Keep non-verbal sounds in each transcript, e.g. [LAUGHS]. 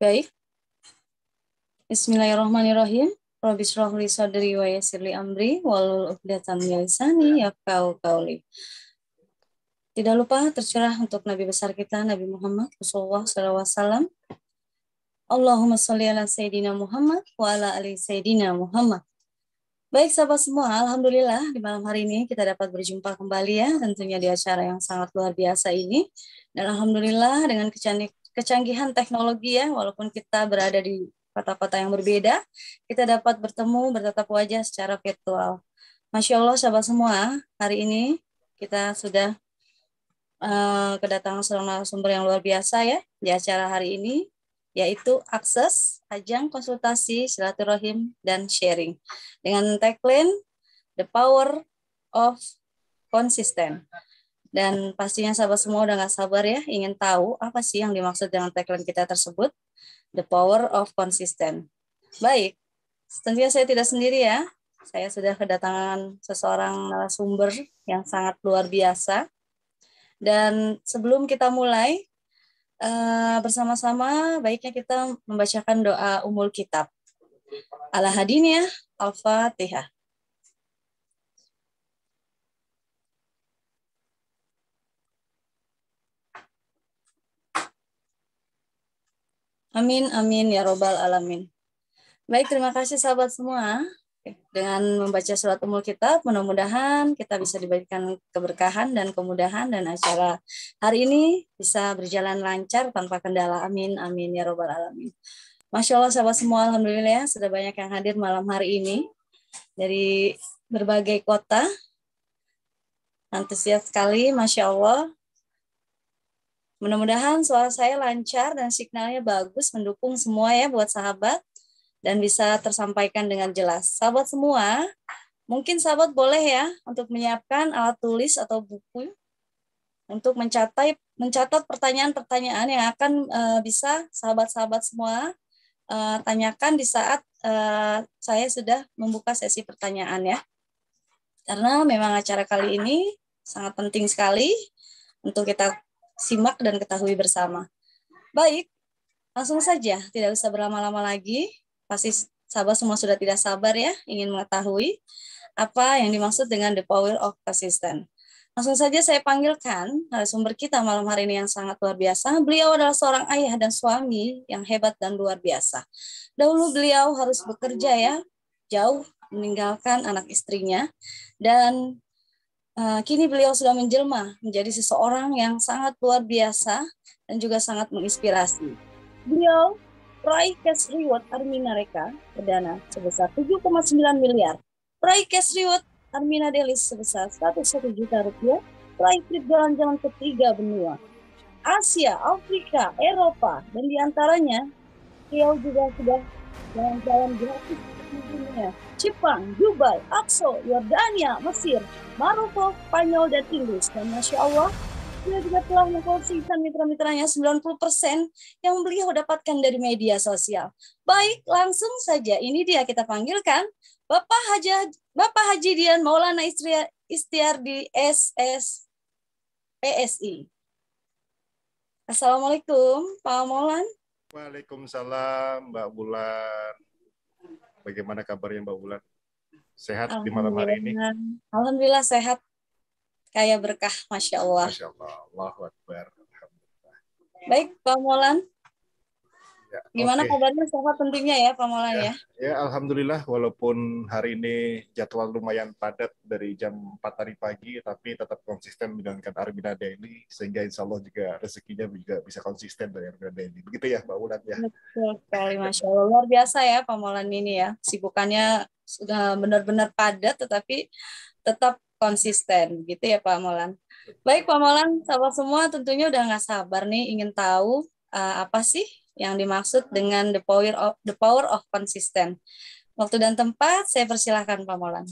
Baik. Bismillahirrahmanirrahim. Rabbi shrah li sadri wa yassir li amri walul uqdatan min lisani yafqahu qawli. Tidak lupa tercerah untuk Nabi besar kita Nabi Muhammad sallallahu alaihi wasallam. Allahumma sholli ala sayidina Muhammad wa ala ali sayidina Muhammad. Baik sahabat semua, Alhamdulillah di malam hari ini kita dapat berjumpa kembali ya tentunya di acara yang sangat luar biasa ini. Dan Alhamdulillah dengan kecantik kecanggihan teknologi ya, walaupun kita berada di kota-kota yang berbeda, kita dapat bertemu bertatap wajah secara virtual. Masya Allah, sahabat semua, hari ini kita sudah uh, kedatangan seorang sumber yang luar biasa ya di acara hari ini, yaitu akses, ajang konsultasi, silaturahim, dan sharing. Dengan tagline, The Power of Consistent. Dan pastinya sahabat semua udah nggak sabar ya, ingin tahu apa sih yang dimaksud dengan tagline kita tersebut, The Power of Consistent. Baik, tentunya saya tidak sendiri ya. Saya sudah kedatangan seseorang narasumber yang sangat luar biasa. Dan sebelum kita mulai, eh, bersama-sama baiknya kita membacakan doa umul kitab. Ala Alfa, Al-Fatihah. Amin, amin, ya robbal alamin. Baik, terima kasih sahabat semua. Dengan membaca surat umul kitab, mudah-mudahan kita bisa diberikan keberkahan dan kemudahan dan acara hari ini bisa berjalan lancar tanpa kendala. Amin, amin, ya robbal alamin. Masya Allah sahabat semua, Alhamdulillah ya, sudah banyak yang hadir malam hari ini dari berbagai kota. Antusias sekali, Masya Allah. Mudah-mudahan suara saya lancar dan signalnya bagus, mendukung semua ya buat sahabat dan bisa tersampaikan dengan jelas. Sahabat semua, mungkin sahabat boleh ya untuk menyiapkan alat tulis atau buku untuk mencatat mencatat pertanyaan-pertanyaan yang akan uh, bisa sahabat-sahabat semua uh, tanyakan di saat uh, saya sudah membuka sesi pertanyaan ya. Karena memang acara kali ini sangat penting sekali untuk kita simak dan ketahui bersama. Baik, langsung saja, tidak usah berlama-lama lagi. Pasti sahabat semua sudah tidak sabar ya, ingin mengetahui apa yang dimaksud dengan the power of persistence. Langsung saja saya panggilkan narasumber kita malam hari ini yang sangat luar biasa. Beliau adalah seorang ayah dan suami yang hebat dan luar biasa. Dahulu beliau harus bekerja ya, jauh meninggalkan anak istrinya dan Eh, kini beliau sudah menjelma menjadi seseorang yang sangat luar biasa dan juga sangat menginspirasi. Beliau peraih cash reward Armina Reka perdana sebesar 7,9 miliar. Peraih cash reward Armina Delis sebesar 101 juta rupiah. Peraih trip jalan-jalan ketiga benua. Asia, Afrika, Eropa, dan diantaranya beliau juga sudah jalan-jalan gratis di dunia Jepang, Dubai, Aksu, Yordania, Mesir, Maroko, Spanyol, dan Inggris. Dan Masya Allah, dia juga telah mengkonsumsikan mitra-mitranya 90% yang beliau dapatkan dari media sosial. Baik, langsung saja. Ini dia kita panggilkan Bapak Haji, Bapak Haji Dian Maulana Istri Istiar di SS PSI. Assalamualaikum, Pak Maulan. Waalaikumsalam, Mbak Bulan. Bagaimana kabarnya Mbak Wulan? Sehat di malam hari ini? Alhamdulillah sehat. Kayak berkah, Masya Allah. Masya Allah. Allahu Baik, Pak Molan. Gimana okay. kabarnya sahabat tentunya ya Pak Molan ya, ya? Ya Alhamdulillah walaupun hari ini jadwal lumayan padat dari jam 4 tadi pagi tapi tetap konsisten menjalankan Arbina Daily sehingga insya Allah juga rezekinya juga bisa konsisten dari Arbina Daily. Begitu ya Mbak Wulan ya? Betul kasih Masya Allah. Luar biasa ya Pak Molan ini ya. Sibukannya sudah benar-benar padat tetapi tetap konsisten gitu ya Pak Molan. Baik Pak Molan, sahabat semua tentunya udah nggak sabar nih ingin tahu uh, apa sih yang dimaksud dengan the power of the power of consistent. Waktu dan tempat saya persilahkan Pak Molan.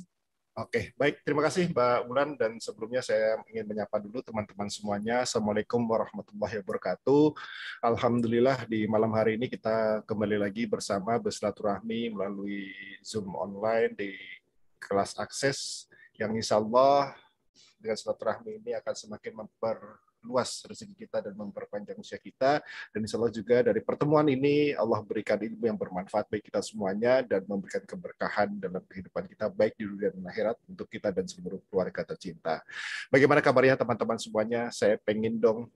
Oke, baik. Terima kasih Mbak Wulan. dan sebelumnya saya ingin menyapa dulu teman-teman semuanya. Assalamualaikum warahmatullahi wabarakatuh. Alhamdulillah di malam hari ini kita kembali lagi bersama bersilaturahmi melalui Zoom online di kelas akses yang insya Allah dengan silaturahmi ini akan semakin memper luas rezeki kita dan memperpanjang usia kita. Dan insya Allah juga dari pertemuan ini Allah berikan ilmu yang bermanfaat bagi kita semuanya dan memberikan keberkahan dalam kehidupan kita baik di dunia dan akhirat untuk kita dan seluruh keluarga tercinta. Bagaimana kabarnya teman-teman semuanya? Saya pengen dong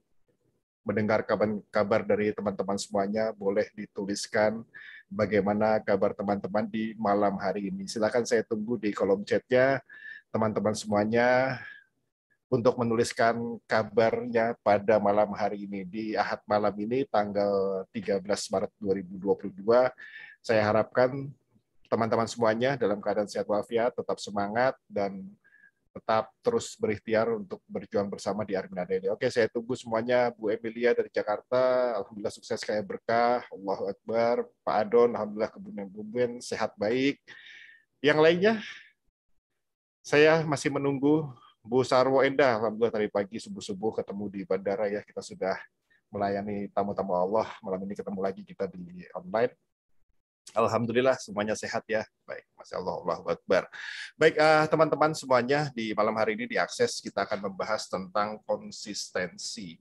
mendengar kabar-kabar dari teman-teman semuanya, boleh dituliskan bagaimana kabar teman-teman di malam hari ini. Silahkan saya tunggu di kolom chatnya, teman-teman semuanya untuk menuliskan kabarnya pada malam hari ini di Ahad malam ini tanggal 13 Maret 2022. Saya harapkan teman-teman semuanya dalam keadaan sehat walafiat, tetap semangat dan tetap terus berikhtiar untuk berjuang bersama di Armina Daily. Oke, saya tunggu semuanya Bu Emilia dari Jakarta, alhamdulillah sukses kayak berkah, Allahu Akbar, Pak Adon, alhamdulillah kebun-kebun sehat baik. Yang lainnya saya masih menunggu Bu Sarwo Endah, alhamdulillah tadi pagi subuh-subuh ketemu di bandara ya. Kita sudah melayani tamu-tamu Allah. Malam ini ketemu lagi kita di online. Alhamdulillah semuanya sehat ya. Baik, Masya Allah, Allah Akbar. Baik, eh, teman-teman uh, semuanya di malam hari ini di Akses kita akan membahas tentang konsistensi.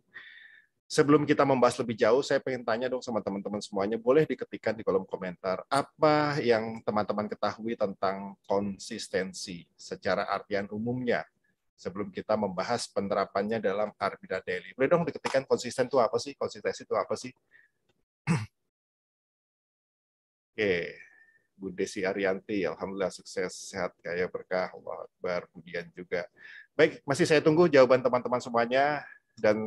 Sebelum kita membahas lebih jauh, saya ingin tanya dong sama teman-teman semuanya, boleh diketikkan di kolom komentar apa yang teman-teman ketahui tentang konsistensi secara artian umumnya sebelum kita membahas penerapannya dalam Arbida Daily. Boleh dong diketikkan konsisten itu apa sih? Konsistensi itu apa sih? [CLEARS THROAT] Oke, Bu Desi Arianti, Alhamdulillah sukses, sehat, kaya berkah, Allah Akbar, Budian juga. Baik, masih saya tunggu jawaban teman-teman semuanya, dan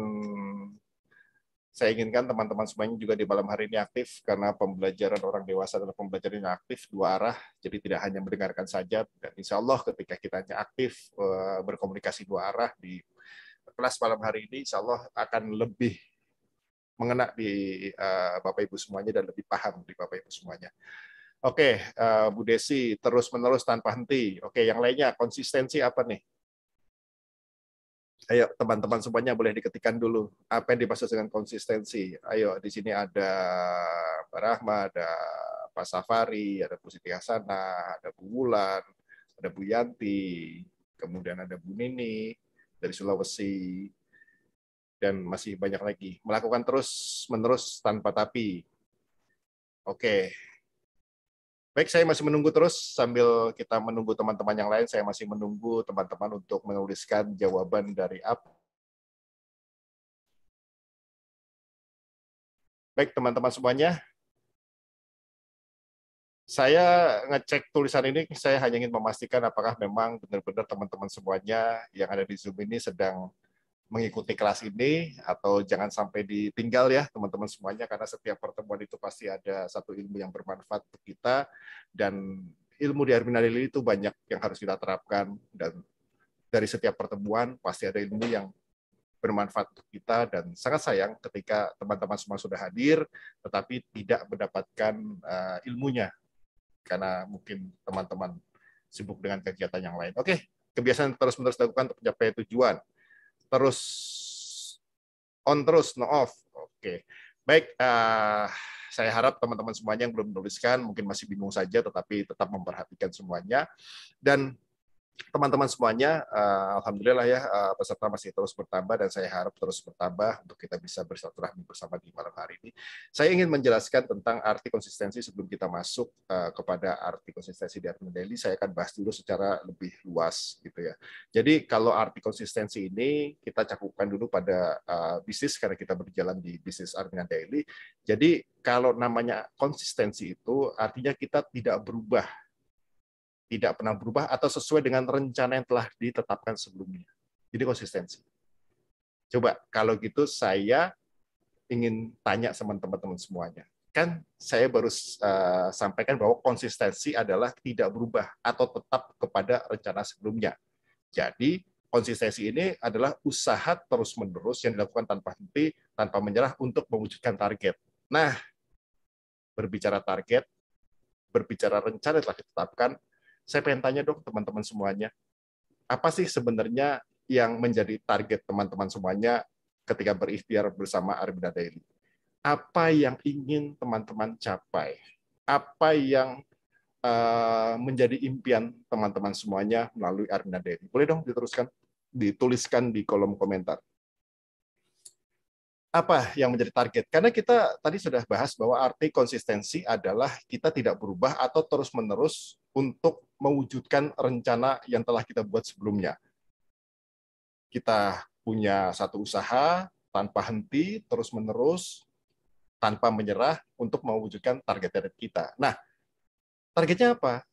saya inginkan teman-teman semuanya juga di malam hari ini aktif karena pembelajaran orang dewasa dan pembelajaran yang aktif dua arah. Jadi tidak hanya mendengarkan saja dan insya Allah ketika kita hanya aktif eh, berkomunikasi dua arah di kelas malam hari ini, insya Allah akan lebih mengena di eh, Bapak Ibu semuanya dan lebih paham di Bapak Ibu semuanya. Oke, eh, Bu Desi terus menerus tanpa henti. Oke, yang lainnya konsistensi apa nih? ayo teman-teman semuanya boleh diketikkan dulu apa yang dimaksud dengan konsistensi. Ayo di sini ada pak Rahma, ada Pak Safari, ada Bu Siti Hasanah, ada Bu Wulan, ada Bu Yanti, kemudian ada Bu Nini dari Sulawesi, dan masih banyak lagi. Melakukan terus menerus tanpa tapi. Oke, Baik, saya masih menunggu terus sambil kita menunggu teman-teman yang lain. Saya masih menunggu teman-teman untuk menuliskan jawaban dari apa. Baik, teman-teman semuanya. Saya ngecek tulisan ini, saya hanya ingin memastikan apakah memang benar-benar teman-teman semuanya yang ada di Zoom ini sedang mengikuti kelas ini atau jangan sampai ditinggal ya teman-teman semuanya karena setiap pertemuan itu pasti ada satu ilmu yang bermanfaat untuk kita dan ilmu di Arminalili itu banyak yang harus kita terapkan dan dari setiap pertemuan pasti ada ilmu yang bermanfaat untuk kita dan sangat sayang ketika teman-teman semua sudah hadir tetapi tidak mendapatkan uh, ilmunya karena mungkin teman-teman sibuk dengan kegiatan yang lain. Oke, kebiasaan terus-menerus dilakukan untuk mencapai tujuan terus on terus no off. Oke. Baik, uh, saya harap teman-teman semuanya yang belum menuliskan mungkin masih bingung saja tetapi tetap memperhatikan semuanya dan teman-teman semuanya, uh, alhamdulillah ya uh, peserta masih terus bertambah dan saya harap terus bertambah untuk kita bisa bersilaturahmi bersama di malam hari ini. Saya ingin menjelaskan tentang arti konsistensi sebelum kita masuk uh, kepada arti konsistensi di Admin Daily. Saya akan bahas dulu secara lebih luas gitu ya. Jadi kalau arti konsistensi ini kita cakupkan dulu pada uh, bisnis karena kita berjalan di bisnis Admin Daily. Jadi kalau namanya konsistensi itu artinya kita tidak berubah tidak pernah berubah atau sesuai dengan rencana yang telah ditetapkan sebelumnya. Jadi konsistensi. Coba kalau gitu saya ingin tanya sama teman-teman semuanya. Kan saya baru uh, sampaikan bahwa konsistensi adalah tidak berubah atau tetap kepada rencana sebelumnya. Jadi konsistensi ini adalah usaha terus-menerus yang dilakukan tanpa henti, tanpa menyerah untuk mewujudkan target. Nah, berbicara target, berbicara rencana telah ditetapkan, saya pengen tanya dong teman-teman semuanya, apa sih sebenarnya yang menjadi target teman-teman semuanya ketika berikhtiar bersama Arbida Daily? Apa yang ingin teman-teman capai? Apa yang eh, menjadi impian teman-teman semuanya melalui Arbida Daily? Boleh dong diteruskan, dituliskan di kolom komentar apa yang menjadi target? Karena kita tadi sudah bahas bahwa arti konsistensi adalah kita tidak berubah atau terus-menerus untuk mewujudkan rencana yang telah kita buat sebelumnya. Kita punya satu usaha tanpa henti, terus-menerus, tanpa menyerah untuk mewujudkan target-target kita. Nah, targetnya apa?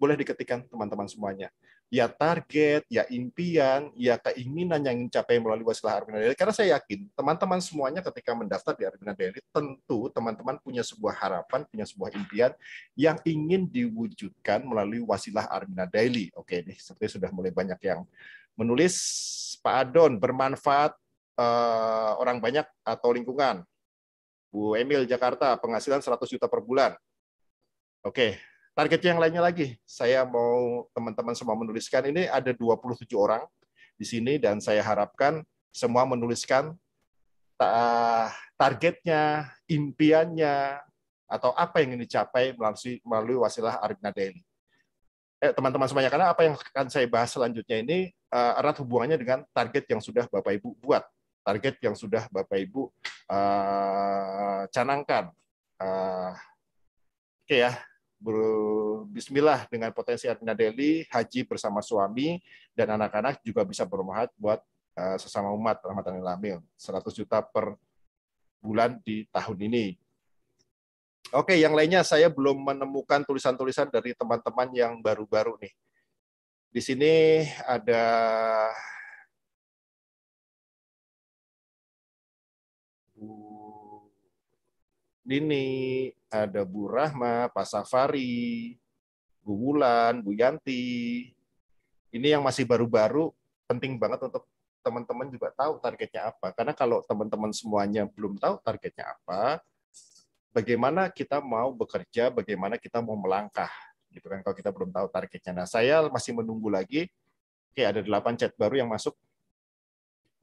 Boleh diketikkan teman-teman semuanya ya target, ya impian, ya keinginan yang ingin capai melalui wasilah Armina Daily. Karena saya yakin teman-teman semuanya ketika mendaftar di Armina Daily, tentu teman-teman punya sebuah harapan, punya sebuah impian yang ingin diwujudkan melalui wasilah Armina Daily. Oke, ini seperti sudah mulai banyak yang menulis Pak Adon bermanfaat eh, orang banyak atau lingkungan. Bu Emil Jakarta penghasilan 100 juta per bulan. Oke, Target yang lainnya lagi, saya mau teman-teman semua menuliskan ini ada 27 orang di sini dan saya harapkan semua menuliskan eh, targetnya, impiannya, atau apa yang ingin dicapai melalui, melalui wasilah Arifna Daily. Eh, teman-teman semuanya, karena apa yang akan saya bahas selanjutnya ini eh, erat hubungannya dengan target yang sudah Bapak Ibu buat, target yang sudah Bapak Ibu uh, canangkan. Uh, Oke okay ya, Bismillah dengan potensi Ermina Deli, haji bersama suami, dan anak-anak juga bisa bermanfaat buat eh, sesama umat Ramadan Lamil. 100 juta per bulan di tahun ini. Oke, yang lainnya saya belum menemukan tulisan-tulisan dari teman-teman yang baru-baru nih. Di sini ada Dini, ada Bu Rahma, Pak Safari, Bu Wulan, Bu Yanti. Ini yang masih baru-baru penting banget untuk teman-teman juga tahu targetnya apa. Karena kalau teman-teman semuanya belum tahu targetnya apa, bagaimana kita mau bekerja, bagaimana kita mau melangkah gitu kan kalau kita belum tahu targetnya. Nah, saya masih menunggu lagi. Oke, ada 8 chat baru yang masuk.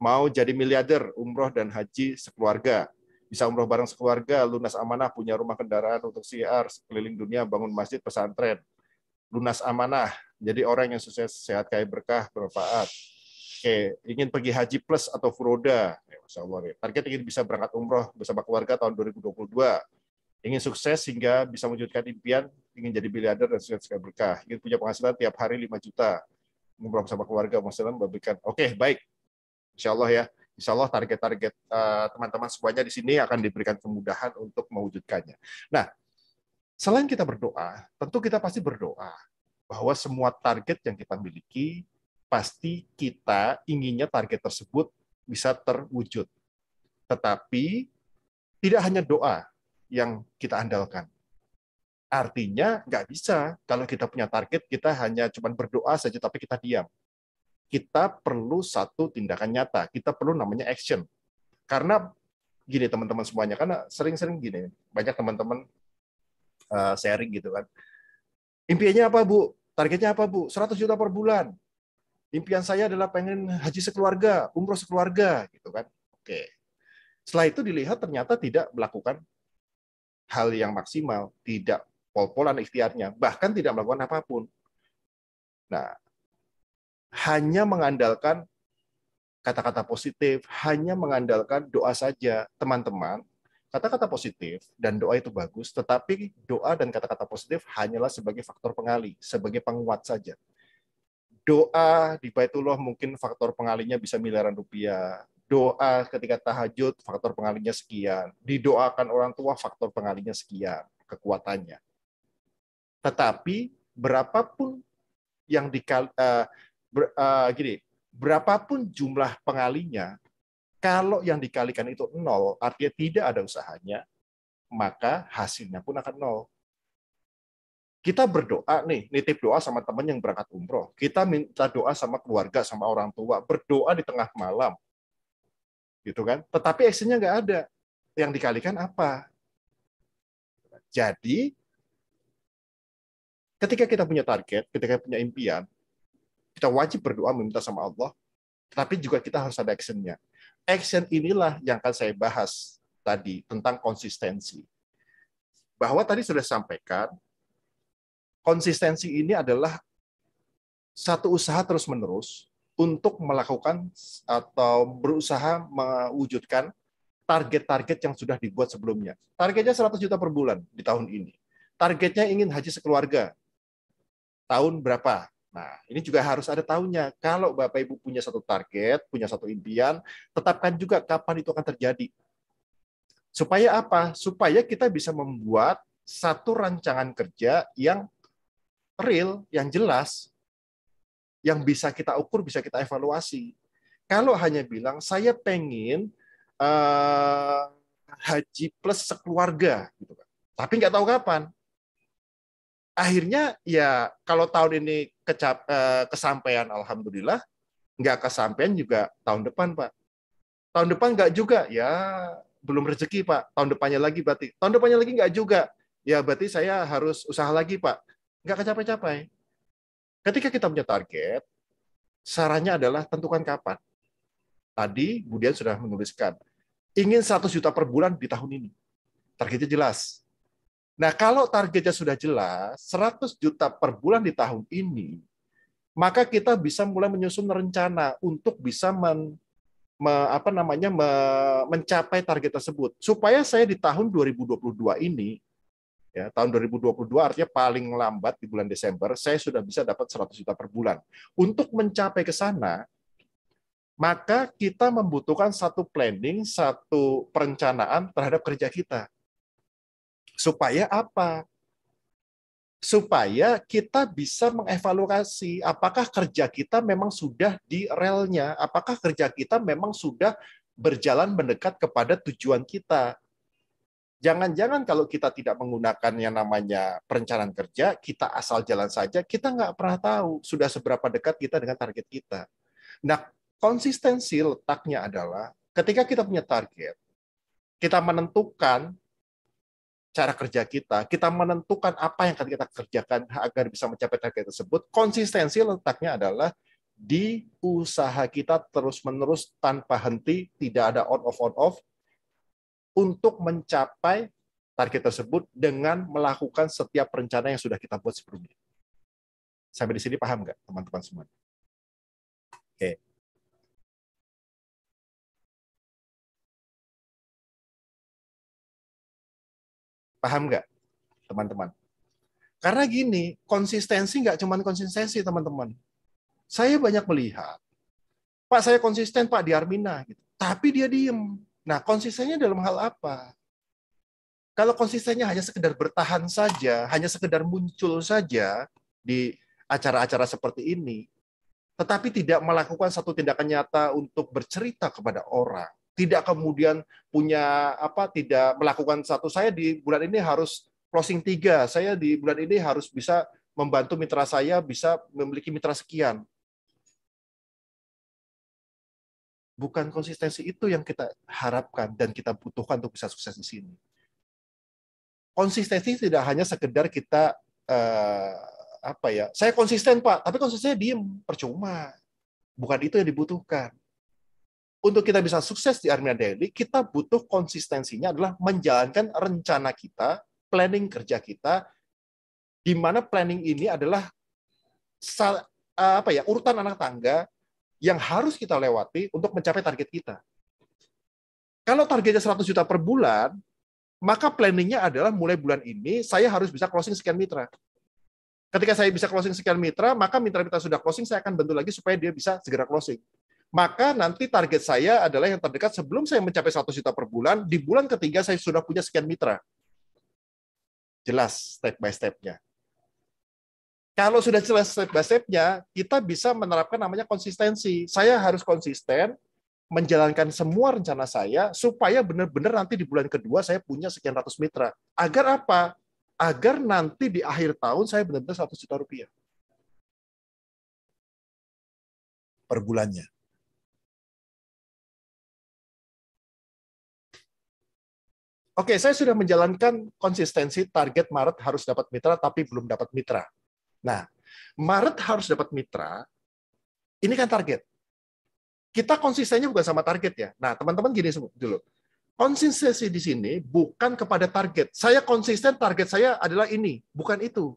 Mau jadi miliarder, umroh dan haji sekeluarga bisa umroh bareng sekeluarga, lunas amanah punya rumah kendaraan untuk siar, keliling dunia, bangun masjid, pesantren. Lunas amanah, jadi orang yang sukses, sehat, kaya berkah, bermanfaat. Oke, ingin pergi haji plus atau furoda, ya, Allah. Ya. Target ingin bisa berangkat umroh bersama keluarga tahun 2022. Ingin sukses sehingga bisa mewujudkan impian, ingin jadi miliarder dan sukses kaya berkah. Ingin punya penghasilan tiap hari 5 juta. Umroh bersama keluarga, Muslim, memberikan. Oke, baik. Insya Allah ya. Insya Allah target-target eh, teman-teman semuanya di sini akan diberikan kemudahan untuk mewujudkannya. Nah, selain kita berdoa, tentu kita pasti berdoa bahwa semua target yang kita miliki pasti kita inginnya target tersebut bisa terwujud. Tetapi tidak hanya doa yang kita andalkan. Artinya nggak bisa kalau kita punya target kita hanya cuma berdoa saja tapi kita diam kita perlu satu tindakan nyata, kita perlu namanya action. Karena gini teman-teman semuanya, karena sering-sering gini, banyak teman-teman uh, sharing gitu kan. Impiannya apa Bu? Targetnya apa Bu? 100 juta per bulan. Impian saya adalah pengen haji sekeluarga, umroh sekeluarga gitu kan. Oke. Setelah itu dilihat ternyata tidak melakukan hal yang maksimal, tidak pol-polan ikhtiarnya, bahkan tidak melakukan apapun. Nah, hanya mengandalkan kata-kata positif, hanya mengandalkan doa saja, teman-teman. Kata-kata positif dan doa itu bagus, tetapi doa dan kata-kata positif hanyalah sebagai faktor pengali, sebagai penguat saja. Doa di Baitullah mungkin faktor pengalinya bisa miliaran rupiah, doa ketika tahajud faktor pengalinya sekian, didoakan orang tua faktor pengalinya sekian kekuatannya. Tetapi berapapun yang dikali, uh, eh, ber, uh, gini, berapapun jumlah pengalinya, kalau yang dikalikan itu nol, artinya tidak ada usahanya, maka hasilnya pun akan nol. Kita berdoa nih, nitip doa sama teman yang berangkat umroh. Kita minta doa sama keluarga, sama orang tua. Berdoa di tengah malam. Gitu kan? Tetapi aksinya nggak ada. Yang dikalikan apa? Jadi, ketika kita punya target, ketika kita punya impian, kita wajib berdoa meminta sama Allah, tapi juga kita harus ada actionnya. Action inilah yang akan saya bahas tadi tentang konsistensi. Bahwa tadi sudah sampaikan, konsistensi ini adalah satu usaha terus-menerus untuk melakukan atau berusaha mewujudkan target-target yang sudah dibuat sebelumnya. Targetnya 100 juta per bulan di tahun ini. Targetnya ingin haji sekeluarga. Tahun berapa? Nah, ini juga harus ada tahunnya. Kalau Bapak Ibu punya satu target, punya satu impian, tetapkan juga kapan itu akan terjadi. Supaya apa? Supaya kita bisa membuat satu rancangan kerja yang real, yang jelas, yang bisa kita ukur, bisa kita evaluasi. Kalau hanya bilang saya pengen uh, haji plus sekeluarga, gitu kan. Tapi nggak tahu kapan akhirnya ya kalau tahun ini kecap, eh, kesampaian alhamdulillah nggak kesampaian juga tahun depan pak tahun depan nggak juga ya belum rezeki pak tahun depannya lagi berarti tahun depannya lagi nggak juga ya berarti saya harus usaha lagi pak nggak kecapai-capai ketika kita punya target sarannya adalah tentukan kapan tadi Budian sudah menuliskan ingin 100 juta per bulan di tahun ini targetnya jelas Nah, kalau targetnya sudah jelas, 100 juta per bulan di tahun ini, maka kita bisa mulai menyusun rencana untuk bisa men, me, apa namanya me, mencapai target tersebut. Supaya saya di tahun 2022 ini ya, tahun 2022 artinya paling lambat di bulan Desember saya sudah bisa dapat 100 juta per bulan. Untuk mencapai ke sana maka kita membutuhkan satu planning, satu perencanaan terhadap kerja kita Supaya apa? Supaya kita bisa mengevaluasi apakah kerja kita memang sudah di relnya, apakah kerja kita memang sudah berjalan mendekat kepada tujuan kita. Jangan-jangan kalau kita tidak menggunakan yang namanya perencanaan kerja, kita asal jalan saja, kita nggak pernah tahu sudah seberapa dekat kita dengan target kita. Nah, konsistensi letaknya adalah ketika kita punya target, kita menentukan cara kerja kita, kita menentukan apa yang akan kita kerjakan agar bisa mencapai target tersebut, konsistensi letaknya adalah di usaha kita terus-menerus tanpa henti, tidak ada on off on off untuk mencapai target tersebut dengan melakukan setiap rencana yang sudah kita buat sebelumnya. Sampai di sini paham nggak teman-teman semua? Oke. Paham nggak, teman-teman? Karena gini, konsistensi nggak cuma konsistensi, teman-teman. Saya banyak melihat, Pak saya konsisten Pak di Armina, gitu. tapi dia diem. Nah, konsistennya dalam hal apa? Kalau konsistennya hanya sekedar bertahan saja, hanya sekedar muncul saja di acara-acara seperti ini, tetapi tidak melakukan satu tindakan nyata untuk bercerita kepada orang, tidak kemudian punya apa tidak melakukan satu saya di bulan ini harus closing tiga saya di bulan ini harus bisa membantu mitra saya bisa memiliki mitra sekian bukan konsistensi itu yang kita harapkan dan kita butuhkan untuk bisa sukses di sini konsistensi tidak hanya sekedar kita eh, apa ya saya konsisten pak tapi konsistensi diem percuma bukan itu yang dibutuhkan untuk kita bisa sukses di Armenia Daily, kita butuh konsistensinya adalah menjalankan rencana kita, planning kerja kita, di mana planning ini adalah apa ya urutan anak tangga yang harus kita lewati untuk mencapai target kita. Kalau targetnya 100 juta per bulan, maka planningnya adalah mulai bulan ini saya harus bisa closing sekian mitra. Ketika saya bisa closing sekian mitra, maka mitra-mitra sudah closing, saya akan bantu lagi supaya dia bisa segera closing maka nanti target saya adalah yang terdekat sebelum saya mencapai satu juta per bulan, di bulan ketiga saya sudah punya sekian mitra. Jelas step by step-nya. Kalau sudah jelas step by step-nya, kita bisa menerapkan namanya konsistensi. Saya harus konsisten menjalankan semua rencana saya supaya benar-benar nanti di bulan kedua saya punya sekian ratus mitra. Agar apa? Agar nanti di akhir tahun saya benar-benar satu juta rupiah per bulannya. Oke, saya sudah menjalankan konsistensi target Maret harus dapat mitra, tapi belum dapat mitra. Nah, Maret harus dapat mitra, ini kan target. Kita konsistennya bukan sama target ya. Nah, teman-teman gini dulu. Gitu konsistensi di sini bukan kepada target. Saya konsisten, target saya adalah ini, bukan itu.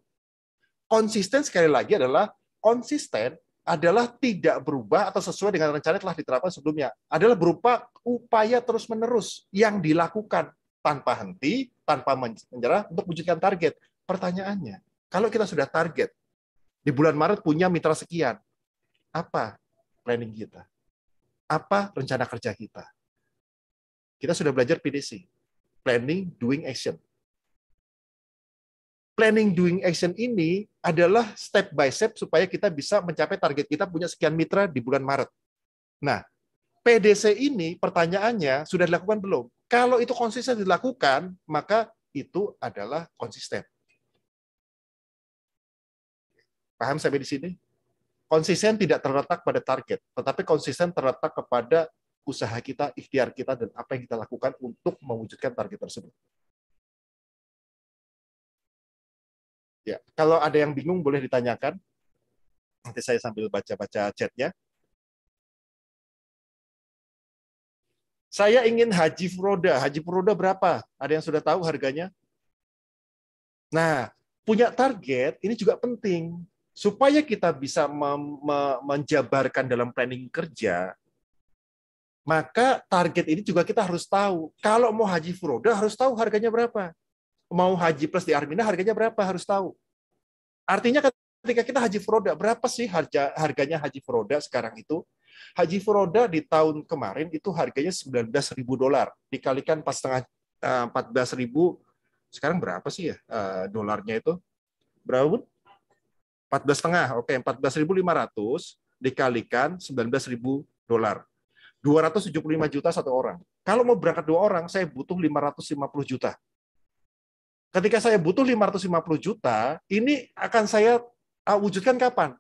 Konsisten sekali lagi adalah konsisten adalah tidak berubah atau sesuai dengan rencana telah diterapkan sebelumnya. Adalah berupa upaya terus-menerus yang dilakukan tanpa henti, tanpa menyerah untuk mewujudkan target. Pertanyaannya, kalau kita sudah target di bulan Maret punya mitra sekian, apa planning kita? Apa rencana kerja kita? Kita sudah belajar PDC, planning, doing, action. Planning, doing, action ini adalah step by step supaya kita bisa mencapai target kita punya sekian mitra di bulan Maret. Nah, PDC ini pertanyaannya sudah dilakukan belum? Kalau itu konsisten dilakukan, maka itu adalah konsisten. Paham sampai di sini? Konsisten tidak terletak pada target, tetapi konsisten terletak kepada usaha kita, ikhtiar kita, dan apa yang kita lakukan untuk mewujudkan target tersebut. Ya, kalau ada yang bingung boleh ditanyakan. Nanti saya sambil baca-baca chatnya. Saya ingin haji furoda. Haji furoda berapa? Ada yang sudah tahu harganya? Nah, punya target ini juga penting. Supaya kita bisa menjabarkan dalam planning kerja, maka target ini juga kita harus tahu. Kalau mau haji furoda harus tahu harganya berapa. Mau haji plus di Armina harganya berapa harus tahu. Artinya ketika kita haji furoda, berapa sih harga harganya haji furoda sekarang itu? Haji Furoda di tahun kemarin itu harganya 19.000 dolar dikalikan pas setengah 14.000 eh, sekarang berapa sih ya eh, dolarnya itu? Berapa pun? 14 setengah. Oke, 14.500 dikalikan 19.000 dolar. 275 juta satu orang. Kalau mau berangkat dua orang, saya butuh 550 juta. Ketika saya butuh 550 juta, ini akan saya eh, wujudkan kapan?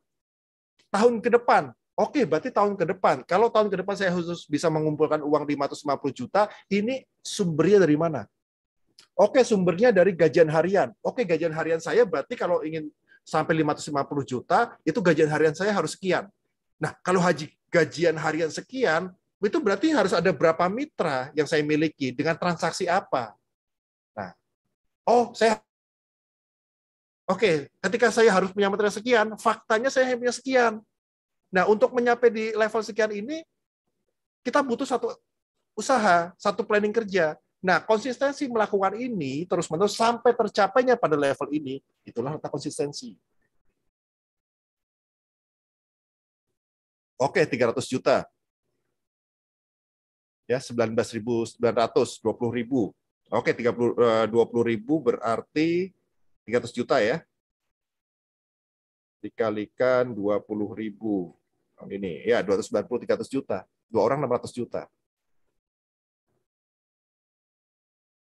Tahun ke depan. Oke, berarti tahun ke depan. Kalau tahun ke depan saya harus bisa mengumpulkan uang 550 juta, ini sumbernya dari mana? Oke, sumbernya dari gajian harian. Oke, gajian harian saya berarti kalau ingin sampai 550 juta, itu gajian harian saya harus sekian. Nah, kalau haji gajian harian sekian, itu berarti harus ada berapa mitra yang saya miliki dengan transaksi apa. Nah, oh, saya Oke, ketika saya harus punya mitra sekian, faktanya saya hanya punya sekian Nah, untuk menyapai di level sekian ini, kita butuh satu usaha, satu planning kerja. Nah, konsistensi melakukan ini terus-menerus sampai tercapainya pada level ini, itulah letak konsistensi. Oke, 300 juta. Ya, 19.900, 20.000. Oke, puluh 20.000 eh, berarti 300 juta ya. Dikalikan 20.000 ini ya 290 300 juta. Dua orang 600 juta.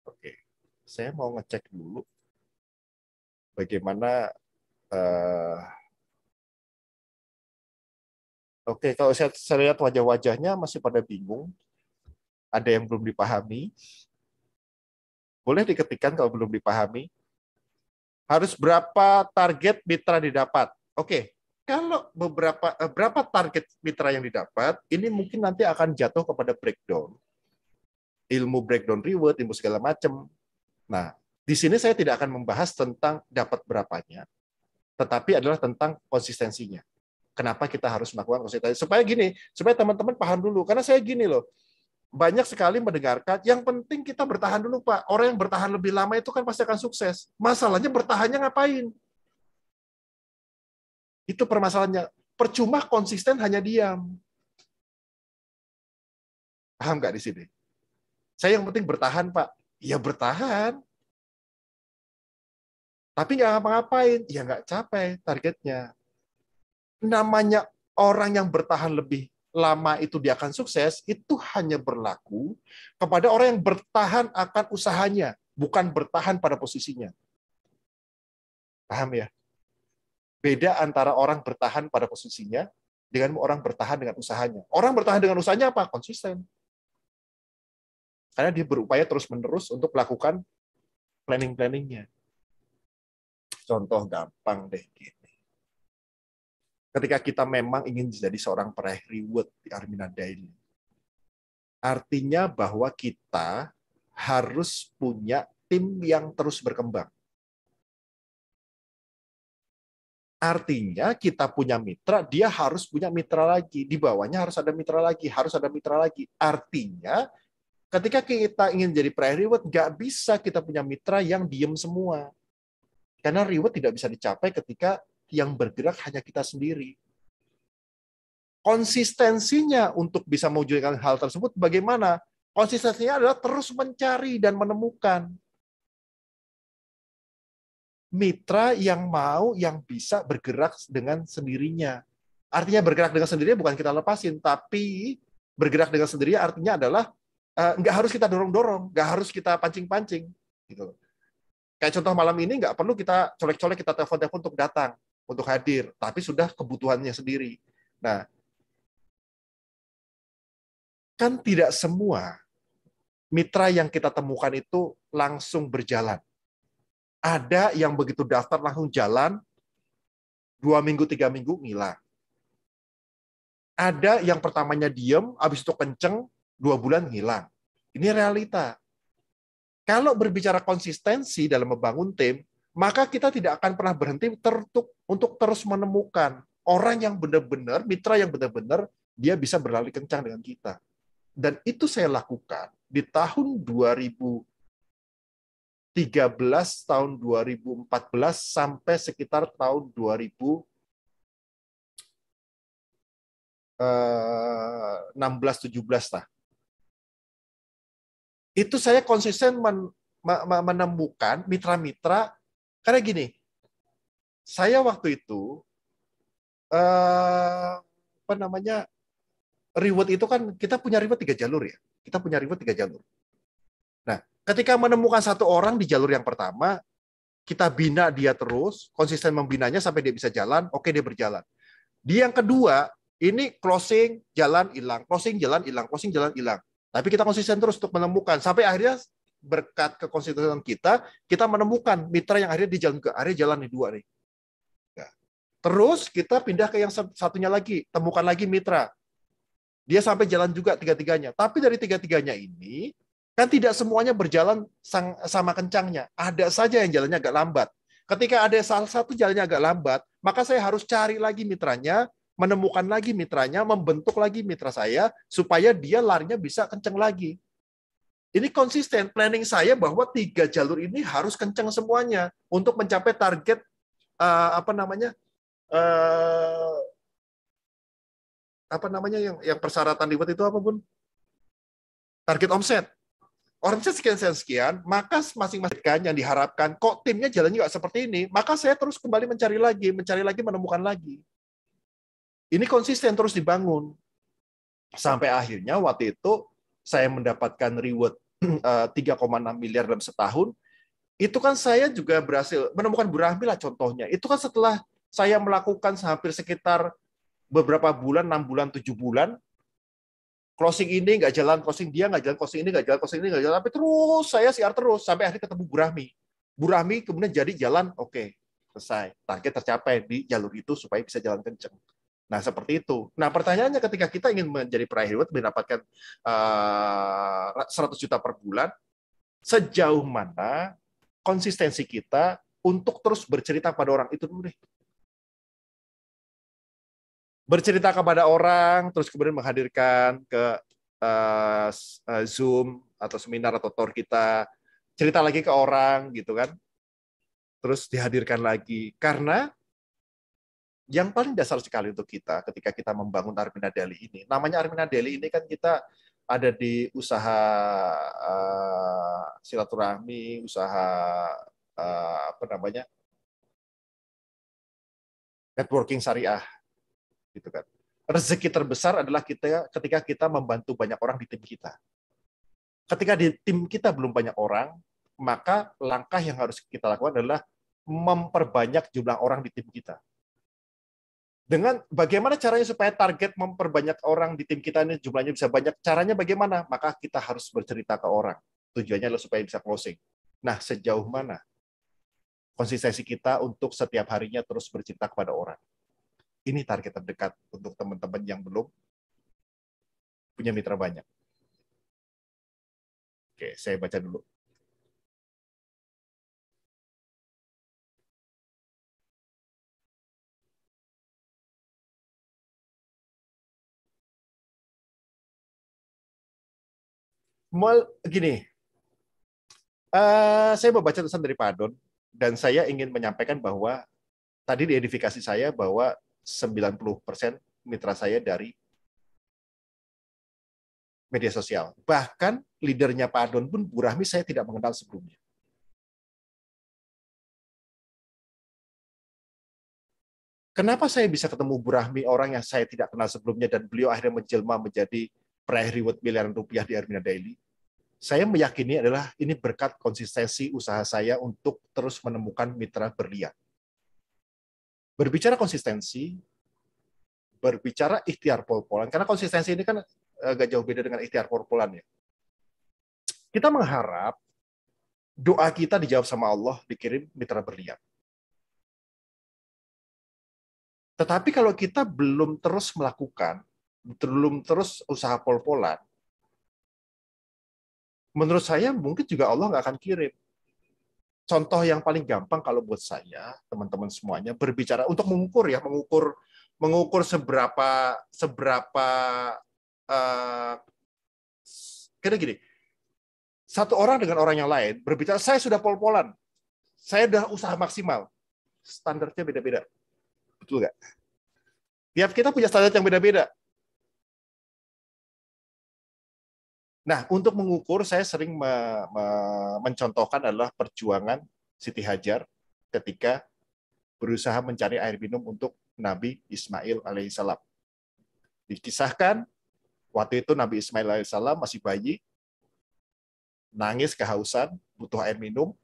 Oke. Saya mau ngecek dulu bagaimana uh, Oke, kalau saya, saya lihat wajah-wajahnya masih pada bingung, ada yang belum dipahami. Boleh diketikkan kalau belum dipahami. Harus berapa target mitra didapat? Oke, kalau beberapa eh, berapa target mitra yang didapat, ini mungkin nanti akan jatuh kepada breakdown. Ilmu breakdown reward, ilmu segala macam. Nah, di sini saya tidak akan membahas tentang dapat berapanya, tetapi adalah tentang konsistensinya. Kenapa kita harus melakukan konsistensi? Supaya gini, supaya teman-teman paham dulu. Karena saya gini loh, banyak sekali mendengarkan, yang penting kita bertahan dulu Pak. Orang yang bertahan lebih lama itu kan pasti akan sukses. Masalahnya bertahannya ngapain? Itu permasalahannya. Percuma konsisten hanya diam. Paham nggak di sini? Saya yang penting bertahan, Pak. Ya bertahan. Tapi nggak ngapa-ngapain. Ya nggak capek targetnya. Namanya orang yang bertahan lebih lama itu dia akan sukses, itu hanya berlaku kepada orang yang bertahan akan usahanya, bukan bertahan pada posisinya. Paham ya? Beda antara orang bertahan pada posisinya dengan orang bertahan dengan usahanya. Orang bertahan dengan usahanya apa? Konsisten. Karena dia berupaya terus-menerus untuk melakukan planning-planningnya. Contoh gampang deh gini. Ketika kita memang ingin jadi seorang peraih reward di Armina Daily, artinya bahwa kita harus punya tim yang terus berkembang. Artinya kita punya mitra, dia harus punya mitra lagi. Di bawahnya harus ada mitra lagi, harus ada mitra lagi. Artinya ketika kita ingin jadi prior reward, nggak bisa kita punya mitra yang diem semua. Karena reward tidak bisa dicapai ketika yang bergerak hanya kita sendiri. Konsistensinya untuk bisa mewujudkan hal tersebut bagaimana? Konsistensinya adalah terus mencari dan menemukan mitra yang mau, yang bisa bergerak dengan sendirinya. Artinya bergerak dengan sendirinya bukan kita lepasin, tapi bergerak dengan sendirinya artinya adalah uh, nggak harus kita dorong-dorong, nggak harus kita pancing-pancing. gitu. Kayak contoh malam ini nggak perlu kita colek-colek, kita telepon-telepon untuk datang, untuk hadir, tapi sudah kebutuhannya sendiri. Nah, kan tidak semua mitra yang kita temukan itu langsung berjalan ada yang begitu daftar langsung jalan, dua minggu, tiga minggu ngilang. Ada yang pertamanya diem, habis itu kenceng, dua bulan hilang. Ini realita. Kalau berbicara konsistensi dalam membangun tim, maka kita tidak akan pernah berhenti tertuk, untuk terus menemukan orang yang benar-benar, mitra yang benar-benar, dia bisa berlari kencang dengan kita. Dan itu saya lakukan di tahun 2000, 13 tahun 2014 sampai sekitar tahun 2000 16 17 lah. Itu saya konsisten menemukan mitra-mitra karena gini. Saya waktu itu eh, apa namanya? reward itu kan kita punya reward tiga jalur ya. Kita punya reward tiga jalur. Nah, ketika menemukan satu orang di jalur yang pertama, kita bina dia terus, konsisten membinanya sampai dia bisa jalan, oke okay, dia berjalan. Di yang kedua, ini closing, jalan, hilang, closing, jalan, hilang, closing, jalan, hilang. Tapi kita konsisten terus untuk menemukan sampai akhirnya berkat kekonsistenan kita, kita menemukan mitra yang akhirnya di jalan ke akhirnya jalan di dua nih. Ya. Terus kita pindah ke yang satunya lagi, temukan lagi mitra. Dia sampai jalan juga tiga-tiganya. Tapi dari tiga-tiganya ini, Kan tidak semuanya berjalan sama kencangnya. Ada saja yang jalannya agak lambat. Ketika ada salah satu jalannya agak lambat, maka saya harus cari lagi mitranya, menemukan lagi mitranya, membentuk lagi mitra saya, supaya dia larinya bisa kencang lagi. Ini konsisten planning saya bahwa tiga jalur ini harus kencang semuanya untuk mencapai target uh, apa namanya uh, apa namanya yang yang persyaratan dibuat itu apa Target omset saya sekian sekian sekian, maka masing-masing kan yang diharapkan kok timnya jalannya nggak seperti ini, maka saya terus kembali mencari lagi, mencari lagi, menemukan lagi. Ini konsisten terus dibangun sampai akhirnya waktu itu saya mendapatkan reward 3,6 [CLEARS THROAT] eh, miliar dalam setahun. Itu kan saya juga berhasil menemukan Bu Rahmi lah contohnya. Itu kan setelah saya melakukan hampir sekitar beberapa bulan, enam bulan, tujuh bulan, closing ini nggak jalan, closing dia nggak jalan, closing ini nggak jalan, closing ini nggak jalan, tapi terus saya siar terus sampai akhirnya ketemu Bu Rahmi. kemudian jadi jalan, oke okay, selesai, target tercapai di jalur itu supaya bisa jalan kenceng. Nah seperti itu. Nah pertanyaannya ketika kita ingin menjadi peraih reward, mendapatkan uh, eh, 100 juta per bulan, sejauh mana konsistensi kita untuk terus bercerita pada orang itu dulu deh bercerita kepada orang, terus kemudian menghadirkan ke uh, Zoom atau seminar atau tour kita, cerita lagi ke orang gitu kan, terus dihadirkan lagi. Karena yang paling dasar sekali untuk kita ketika kita membangun Armina Deli ini, namanya Armina Deli ini kan kita ada di usaha uh, silaturahmi, usaha uh, apa namanya networking syariah gitu kan. Rezeki terbesar adalah kita ketika kita membantu banyak orang di tim kita. Ketika di tim kita belum banyak orang, maka langkah yang harus kita lakukan adalah memperbanyak jumlah orang di tim kita. Dengan bagaimana caranya supaya target memperbanyak orang di tim kita ini jumlahnya bisa banyak, caranya bagaimana? Maka kita harus bercerita ke orang. Tujuannya adalah supaya bisa closing. Nah, sejauh mana konsistensi kita untuk setiap harinya terus bercerita kepada orang? ini target terdekat untuk teman-teman yang belum punya mitra banyak. Oke, saya baca dulu. Mal, gini, uh, saya membaca tulisan dari Pak Adon dan saya ingin menyampaikan bahwa tadi di edifikasi saya bahwa 90% mitra saya dari media sosial. Bahkan leadernya Pak Adon pun Bu Rahmi saya tidak mengenal sebelumnya. Kenapa saya bisa ketemu Bu Rahmi orang yang saya tidak kenal sebelumnya dan beliau akhirnya menjelma menjadi peraih reward miliaran rupiah di Armina Daily? Saya meyakini adalah ini berkat konsistensi usaha saya untuk terus menemukan mitra berlian berbicara konsistensi, berbicara ikhtiar pol-polan, karena konsistensi ini kan eh, agak jauh beda dengan ikhtiar pol-polan ya. Kita mengharap doa kita dijawab sama Allah, dikirim mitra berlian. Tetapi kalau kita belum terus melakukan, belum terus usaha pol-polan, menurut saya mungkin juga Allah nggak akan kirim contoh yang paling gampang kalau buat saya, teman-teman semuanya berbicara untuk mengukur ya, mengukur mengukur seberapa seberapa uh, eh, kira gini. Satu orang dengan orang yang lain berbicara saya sudah pol-polan. Saya sudah usaha maksimal. Standarnya beda-beda. Betul nggak? Tiap kita punya standar yang beda-beda. Nah, untuk mengukur saya sering me, me, mencontohkan adalah perjuangan Siti Hajar ketika berusaha mencari air minum untuk Nabi Ismail alaihissalam. Dikisahkan waktu itu Nabi Ismail alaihissalam masih bayi, nangis kehausan, butuh air minum,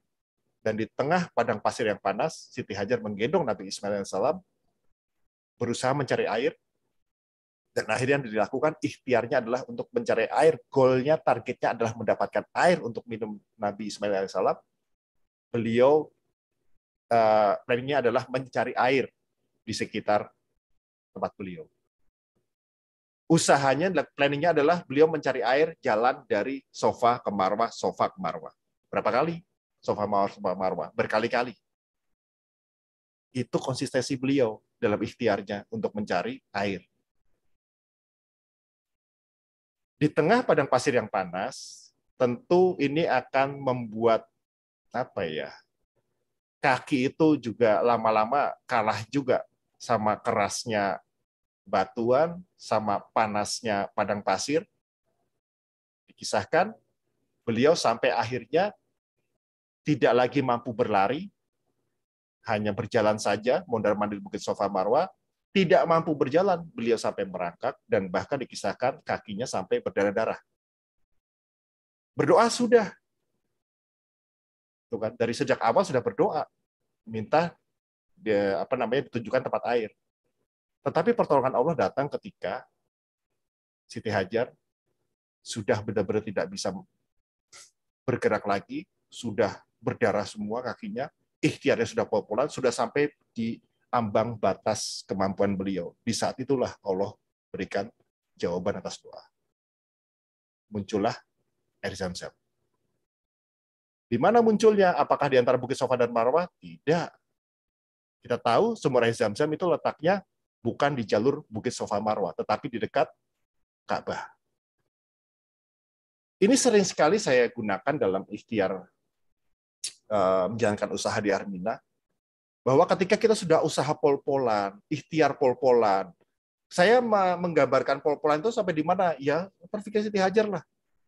dan di tengah padang pasir yang panas, Siti Hajar menggendong Nabi Ismail alaihissalam berusaha mencari air, dan akhirnya yang dilakukan ikhtiarnya adalah untuk mencari air. Goalnya, targetnya adalah mendapatkan air untuk minum Nabi Ismail alaihissalam. Beliau uh, planningnya adalah mencari air di sekitar tempat beliau. Usahanya, planningnya adalah beliau mencari air jalan dari sofa ke marwah, sofa ke marwah. Berapa kali? Sofa marwah, sofa marwah. Berkali-kali. Itu konsistensi beliau dalam ikhtiarnya untuk mencari air di tengah padang pasir yang panas, tentu ini akan membuat apa ya? Kaki itu juga lama-lama kalah juga sama kerasnya batuan, sama panasnya padang pasir. Dikisahkan beliau sampai akhirnya tidak lagi mampu berlari, hanya berjalan saja mondar-mandir Bukit Sofa Marwah, tidak mampu berjalan, beliau sampai merangkak dan bahkan dikisahkan kakinya sampai berdarah-darah. Berdoa sudah. Tuh kan, dari sejak awal sudah berdoa, minta dia, apa namanya ditunjukkan tempat air. Tetapi pertolongan Allah datang ketika Siti Hajar sudah benar-benar tidak bisa bergerak lagi, sudah berdarah semua kakinya, ikhtiarnya sudah populer, sudah sampai di ambang batas kemampuan beliau. Di saat itulah Allah berikan jawaban atas doa. Muncullah air zam Di mana munculnya? Apakah di antara Bukit Sofa dan Marwah? Tidak. Kita tahu sumur air zam itu letaknya bukan di jalur Bukit Sofa Marwah, tetapi di dekat Ka'bah. Ini sering sekali saya gunakan dalam ikhtiar eh, menjalankan usaha di Armina bahwa ketika kita sudah usaha pol ikhtiar pol saya menggambarkan pol itu sampai di mana? Ya, Perfikir Siti Hajar lah.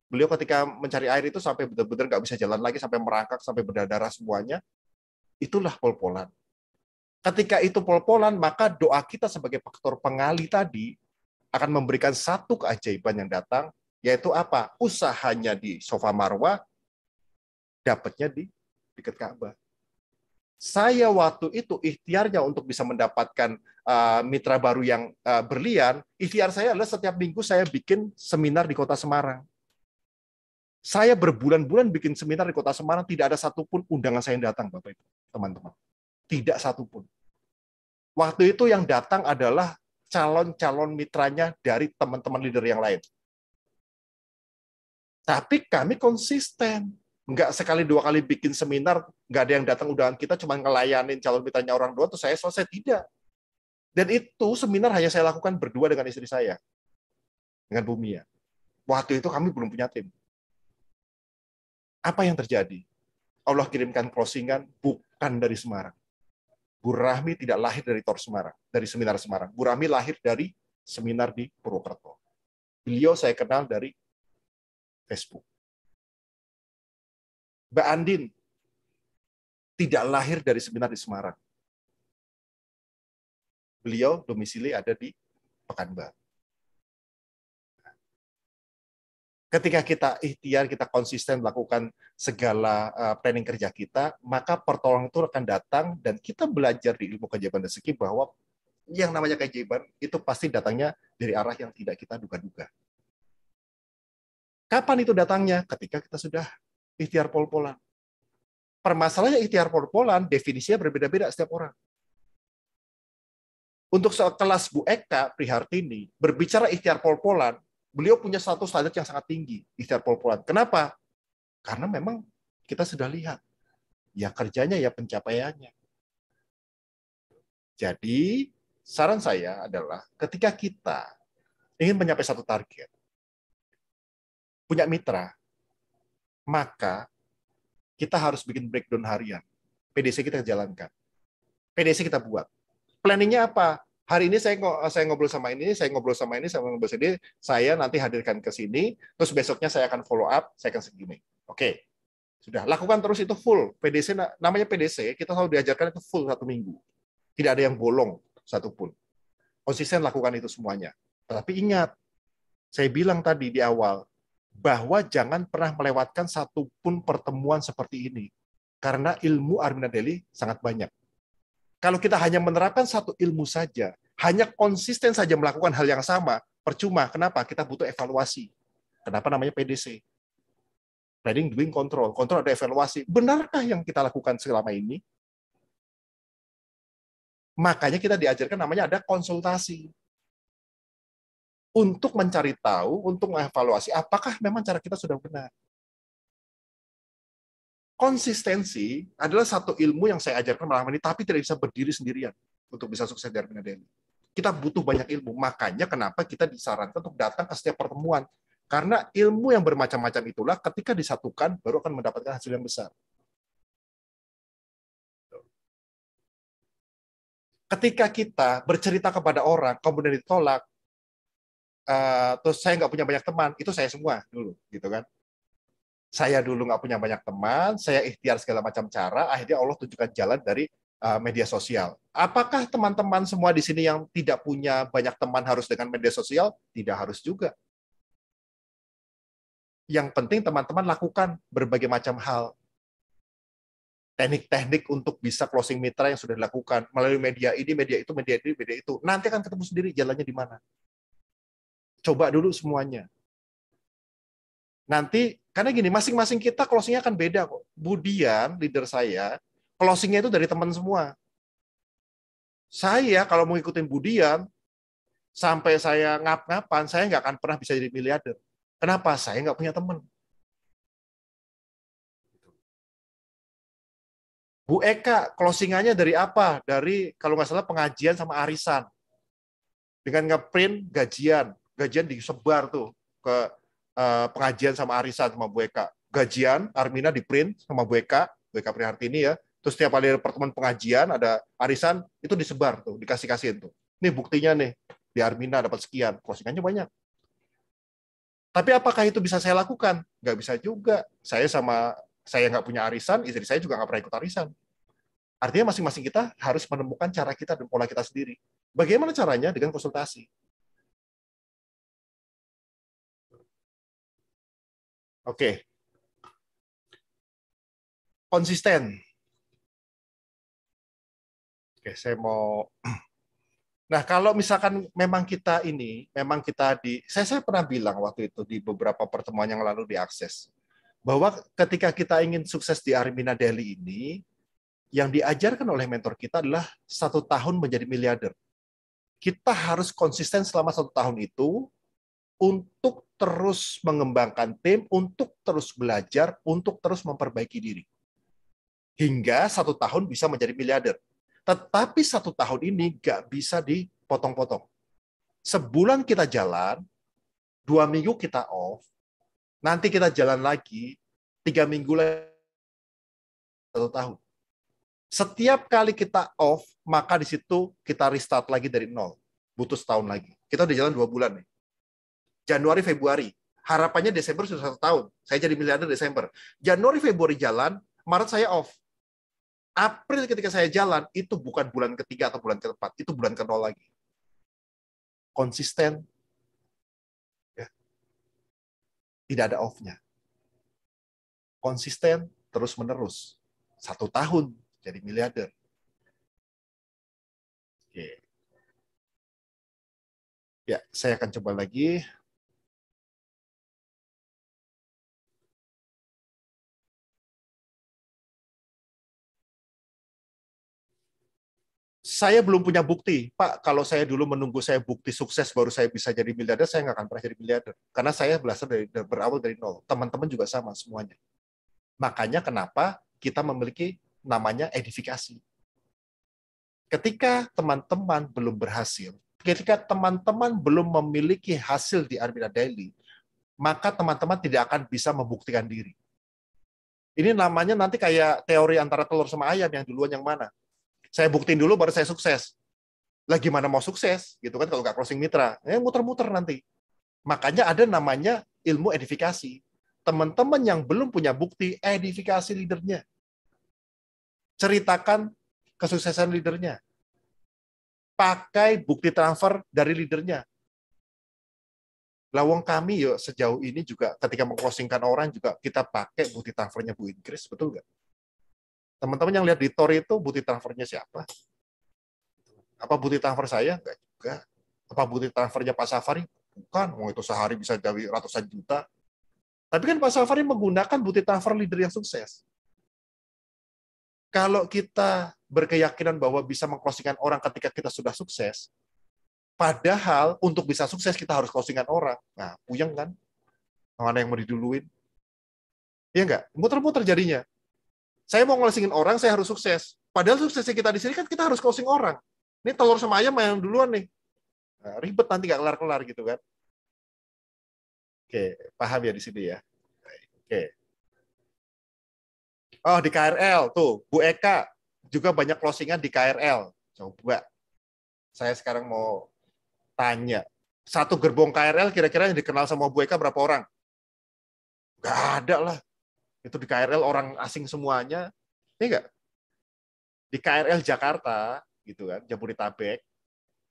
Beliau ketika mencari air itu sampai benar-benar nggak bisa jalan lagi, sampai merangkak, sampai berdarah semuanya. Itulah pol Ketika itu pol maka doa kita sebagai faktor pengali tadi akan memberikan satu keajaiban yang datang, yaitu apa? Usahanya di sofa marwah, dapatnya di dekat Ka'bah saya waktu itu ikhtiarnya untuk bisa mendapatkan eh, mitra baru yang eh, berlian, ikhtiar saya adalah setiap minggu saya bikin seminar di kota Semarang. Saya berbulan-bulan bikin seminar di kota Semarang, tidak ada satupun undangan saya yang datang, Bapak Ibu, teman-teman. Tidak satupun. Waktu itu yang datang adalah calon-calon mitranya dari teman-teman leader yang lain. Tapi kami konsisten nggak sekali dua kali bikin seminar, nggak ada yang datang undangan kita, cuma ngelayanin calon mintanya orang doang, terus saya selesai. Tidak. Dan itu seminar hanya saya lakukan berdua dengan istri saya. Dengan Bumi ya. Waktu itu kami belum punya tim. Apa yang terjadi? Allah kirimkan closingan bukan dari Semarang. Bu Rahmi tidak lahir dari Tor Semarang, dari seminar Semarang. Bu Rahmi lahir dari seminar di Purwokerto. Beliau saya kenal dari Facebook. Mbak Andin tidak lahir dari seminar di Semarang. Beliau domisili ada di Pekanbaru. Ketika kita ikhtiar, kita konsisten melakukan segala eh, planning kerja kita, maka pertolongan itu akan datang dan kita belajar di ilmu keajaiban rezeki bahwa yang namanya keajaiban itu pasti datangnya dari arah yang tidak kita duga-duga. Kapan itu datangnya? Ketika kita sudah ikhtiar pol-polan. Permasalahannya ikhtiar pol-polan, definisinya berbeda-beda setiap orang. Untuk kelas Bu Eka Prihartini, berbicara ikhtiar pol-polan, beliau punya satu standar yang sangat tinggi, ikhtiar pol-polan. Kenapa? Karena memang kita sudah lihat. Ya kerjanya, ya pencapaiannya. Jadi, saran saya adalah ketika kita ingin mencapai satu target, punya mitra, maka kita harus bikin breakdown harian. PDC kita jalankan. PDC kita buat. Planningnya apa? Hari ini saya saya ngobrol sama ini, saya ngobrol sama ini, saya ngobrol sama ini, saya nanti hadirkan ke sini, terus besoknya saya akan follow up, saya akan segini. Oke. Sudah, lakukan terus itu full. PDC namanya PDC, kita selalu diajarkan itu full satu minggu. Tidak ada yang bolong satupun. Konsisten lakukan itu semuanya. tetapi ingat, saya bilang tadi di awal, bahwa jangan pernah melewatkan satupun pertemuan seperti ini. Karena ilmu Armina Deli sangat banyak. Kalau kita hanya menerapkan satu ilmu saja, hanya konsisten saja melakukan hal yang sama, percuma. Kenapa? Kita butuh evaluasi. Kenapa namanya PDC? Planning, Doing, Control. Kontrol ada evaluasi. Benarkah yang kita lakukan selama ini? Makanya kita diajarkan namanya ada konsultasi untuk mencari tahu, untuk mengevaluasi apakah memang cara kita sudah benar. Konsistensi adalah satu ilmu yang saya ajarkan malam ini, tapi tidak bisa berdiri sendirian untuk bisa sukses di Armina Daily. Kita butuh banyak ilmu, makanya kenapa kita disarankan untuk datang ke setiap pertemuan. Karena ilmu yang bermacam-macam itulah ketika disatukan baru akan mendapatkan hasil yang besar. Ketika kita bercerita kepada orang, kemudian ditolak, Eh, terus saya nggak punya banyak teman itu saya semua dulu gitu kan saya dulu nggak punya banyak teman saya ikhtiar segala macam cara akhirnya Allah tunjukkan jalan dari eh, media sosial apakah teman-teman semua di sini yang tidak punya banyak teman harus dengan media sosial tidak harus juga yang penting teman-teman lakukan berbagai macam hal teknik-teknik untuk bisa closing mitra yang sudah dilakukan melalui media ini, media itu, media ini, media itu. Nanti akan ketemu sendiri jalannya di mana coba dulu semuanya. Nanti karena gini, masing-masing kita closingnya akan beda kok. Budian, leader saya, closingnya itu dari teman semua. Saya kalau mau ikutin Budian, sampai saya ngap-ngapan, saya nggak akan pernah bisa jadi miliarder. Kenapa? Saya nggak punya teman. Bu Eka, closingannya dari apa? Dari kalau nggak salah pengajian sama arisan. Dengan ngeprint gajian gajian disebar tuh ke uh, pengajian sama arisan sama Bu Gajian Armina di print sama Bu Eka, Bu Eka Prihartini ya. Terus setiap kali ada pertemuan pengajian ada arisan itu disebar tuh, dikasih-kasihin tuh. Nih buktinya nih di Armina dapat sekian, closingannya banyak. Tapi apakah itu bisa saya lakukan? Gak bisa juga. Saya sama saya nggak punya arisan, istri saya juga nggak pernah ikut arisan. Artinya masing-masing kita harus menemukan cara kita dan pola kita sendiri. Bagaimana caranya dengan konsultasi? Oke. Okay. Konsisten. Oke, okay, saya mau Nah, kalau misalkan memang kita ini, memang kita di, saya, saya pernah bilang waktu itu di beberapa pertemuan yang lalu diakses, bahwa ketika kita ingin sukses di Armina Delhi ini, yang diajarkan oleh mentor kita adalah satu tahun menjadi miliarder. Kita harus konsisten selama satu tahun itu, untuk terus mengembangkan tim, untuk terus belajar, untuk terus memperbaiki diri. Hingga satu tahun bisa menjadi miliarder. Tetapi satu tahun ini nggak bisa dipotong-potong. Sebulan kita jalan, dua minggu kita off, nanti kita jalan lagi, tiga minggu lagi, satu tahun. Setiap kali kita off, maka di situ kita restart lagi dari nol. Butuh setahun lagi. Kita udah jalan dua bulan nih. Januari Februari. Harapannya Desember sudah satu tahun. Saya jadi miliarder Desember. Januari Februari jalan, Maret saya off. April ketika saya jalan itu bukan bulan ketiga atau bulan keempat, itu bulan ke lagi. Konsisten. Ya. Tidak ada off-nya. Konsisten terus menerus. Satu tahun jadi miliarder. Oke. Ya, saya akan coba lagi. saya belum punya bukti, Pak. Kalau saya dulu menunggu saya bukti sukses baru saya bisa jadi miliarder, saya nggak akan pernah jadi miliarder. Karena saya belajar dari berawal dari nol. Teman-teman juga sama semuanya. Makanya kenapa kita memiliki namanya edifikasi. Ketika teman-teman belum berhasil, ketika teman-teman belum memiliki hasil di Armida Daily, maka teman-teman tidak akan bisa membuktikan diri. Ini namanya nanti kayak teori antara telur sama ayam yang duluan yang mana saya buktiin dulu baru saya sukses. Lah gimana mau sukses gitu kan kalau nggak closing mitra? Eh muter-muter nanti. Makanya ada namanya ilmu edifikasi. Teman-teman yang belum punya bukti edifikasi leadernya. Ceritakan kesuksesan leadernya. Pakai bukti transfer dari leadernya. Lawang kami yuk sejauh ini juga ketika mengclosingkan orang juga kita pakai bukti transfernya Bu Inggris, betul nggak? Teman-teman yang lihat di Tor itu bukti transfernya siapa? Apa bukti transfer saya? Enggak juga. Apa bukti transfernya Pak Safari? Bukan. mau itu sehari bisa dari ratusan juta. Tapi kan Pak Safari menggunakan bukti transfer leader yang sukses. Kalau kita berkeyakinan bahwa bisa mengklosingkan orang ketika kita sudah sukses, padahal untuk bisa sukses kita harus klosingkan orang. Nah, puyeng kan? Mana yang mau diduluin? Iya enggak? Muter-muter jadinya. Saya mau ngelesingin orang, saya harus sukses. Padahal suksesnya kita di sini kan kita harus closing orang. Ini telur sama ayam yang duluan nih. Nah, ribet nanti nggak kelar-kelar gitu kan. Oke, paham ya di sini ya. Oke. Oh, di KRL tuh, Bu Eka juga banyak closingan di KRL. Coba saya sekarang mau tanya, satu gerbong KRL kira-kira yang dikenal sama Bu Eka berapa orang? Gak ada lah. Itu di KRL orang asing semuanya, ini iya enggak? Di KRL Jakarta, gitu kan, Jabodetabek,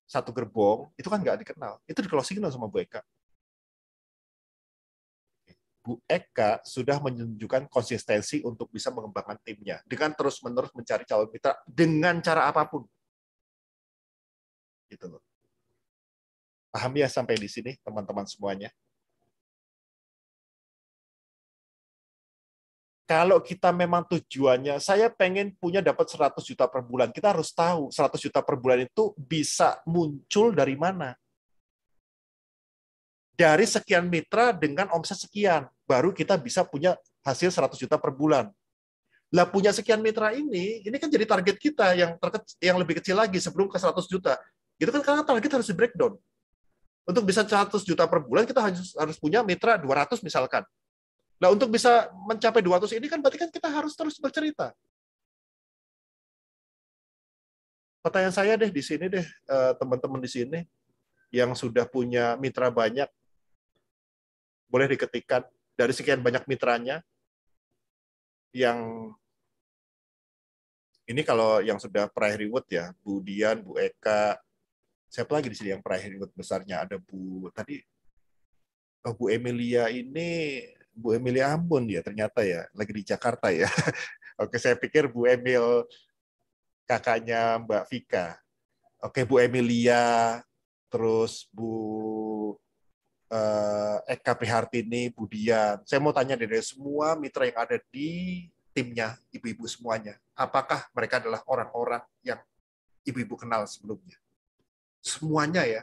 satu gerbong, itu kan nggak dikenal. Itu dikelosingin sama Bu Eka. Bu Eka sudah menunjukkan konsistensi untuk bisa mengembangkan timnya dengan terus-menerus mencari calon mitra dengan cara apapun. Gitu loh. Paham ya sampai di sini teman-teman semuanya? kalau kita memang tujuannya saya pengen punya dapat 100 juta per bulan, kita harus tahu 100 juta per bulan itu bisa muncul dari mana. Dari sekian mitra dengan omset sekian, baru kita bisa punya hasil 100 juta per bulan. Lah punya sekian mitra ini, ini kan jadi target kita yang terkecil, yang lebih kecil lagi sebelum ke 100 juta. Itu kan karena target harus di breakdown. Untuk bisa 100 juta per bulan kita harus harus punya mitra 200 misalkan Nah, untuk bisa mencapai 200 ini kan berarti kan kita harus terus bercerita. Pertanyaan saya deh di sini deh, eh, teman-teman di sini yang sudah punya mitra banyak, boleh diketikkan dari sekian banyak mitranya yang ini kalau yang sudah prior reward ya, Bu Dian, Bu Eka, siapa lagi di sini yang prior reward besarnya? Ada Bu, tadi oh, Bu Emilia ini Bu Emily Ambon ya ternyata ya lagi di Jakarta ya. [LAUGHS] Oke, saya pikir Bu Emil kakaknya Mbak Vika. Oke, Bu Emilia, terus Bu eh, Eka Prihartini, Bu Dian. Saya mau tanya dari semua mitra yang ada di timnya, ibu-ibu semuanya, apakah mereka adalah orang-orang yang ibu-ibu kenal sebelumnya? Semuanya ya,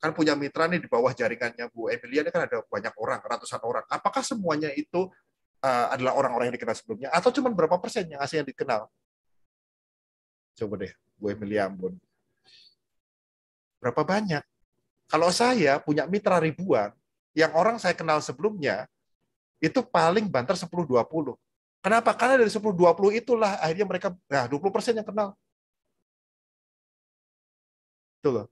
kan punya mitra nih di bawah jaringannya Bu Emilia ini kan ada banyak orang, ratusan orang. Apakah semuanya itu uh, adalah orang-orang yang dikenal sebelumnya atau cuma berapa persen yang asli yang dikenal? Coba deh, Bu Emilia Ambon. Berapa banyak? Kalau saya punya mitra ribuan, yang orang saya kenal sebelumnya, itu paling banter 10-20. Kenapa? Karena dari 10-20 itulah akhirnya mereka, nah 20 persen yang kenal. Itu loh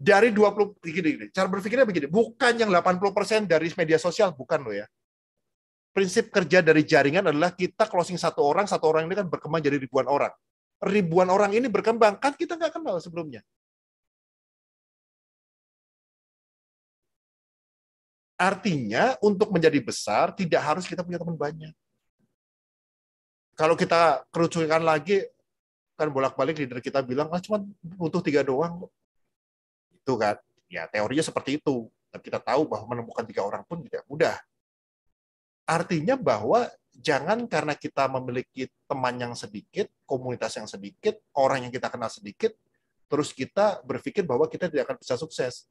dari 20 gini, gini cara berpikirnya begini, bukan yang 80% dari media sosial bukan lo ya. Prinsip kerja dari jaringan adalah kita closing satu orang, satu orang ini kan berkembang jadi ribuan orang. Ribuan orang ini berkembang kan kita nggak kenal sebelumnya. Artinya untuk menjadi besar tidak harus kita punya teman banyak. Kalau kita kerucutkan lagi kan bolak-balik leader kita bilang ah cuma butuh tiga doang gitu kan. Ya teorinya seperti itu. Dan kita tahu bahwa menemukan tiga orang pun tidak mudah. Artinya bahwa jangan karena kita memiliki teman yang sedikit, komunitas yang sedikit, orang yang kita kenal sedikit, terus kita berpikir bahwa kita tidak akan bisa sukses.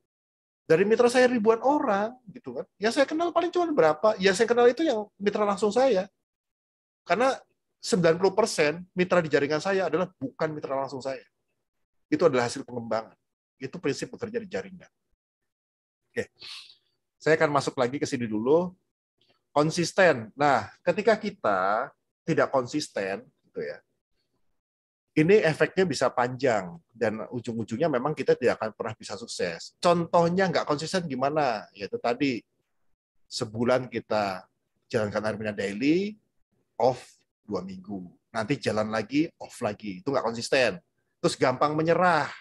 Dari mitra saya ribuan orang, gitu kan. Ya saya kenal paling cuma berapa. Ya saya kenal itu yang mitra langsung saya. Karena 90% mitra di jaringan saya adalah bukan mitra langsung saya. Itu adalah hasil pengembangan. Itu prinsip bekerja di jaringan. Oke. Saya akan masuk lagi ke sini dulu. Konsisten. Nah, ketika kita tidak konsisten, gitu ya, ini efeknya bisa panjang dan ujung-ujungnya memang kita tidak akan pernah bisa sukses. Contohnya nggak konsisten gimana? Yaitu tadi sebulan kita jalankan Armina Daily, off dua minggu. Nanti jalan lagi, off lagi. Itu nggak konsisten. Terus gampang menyerah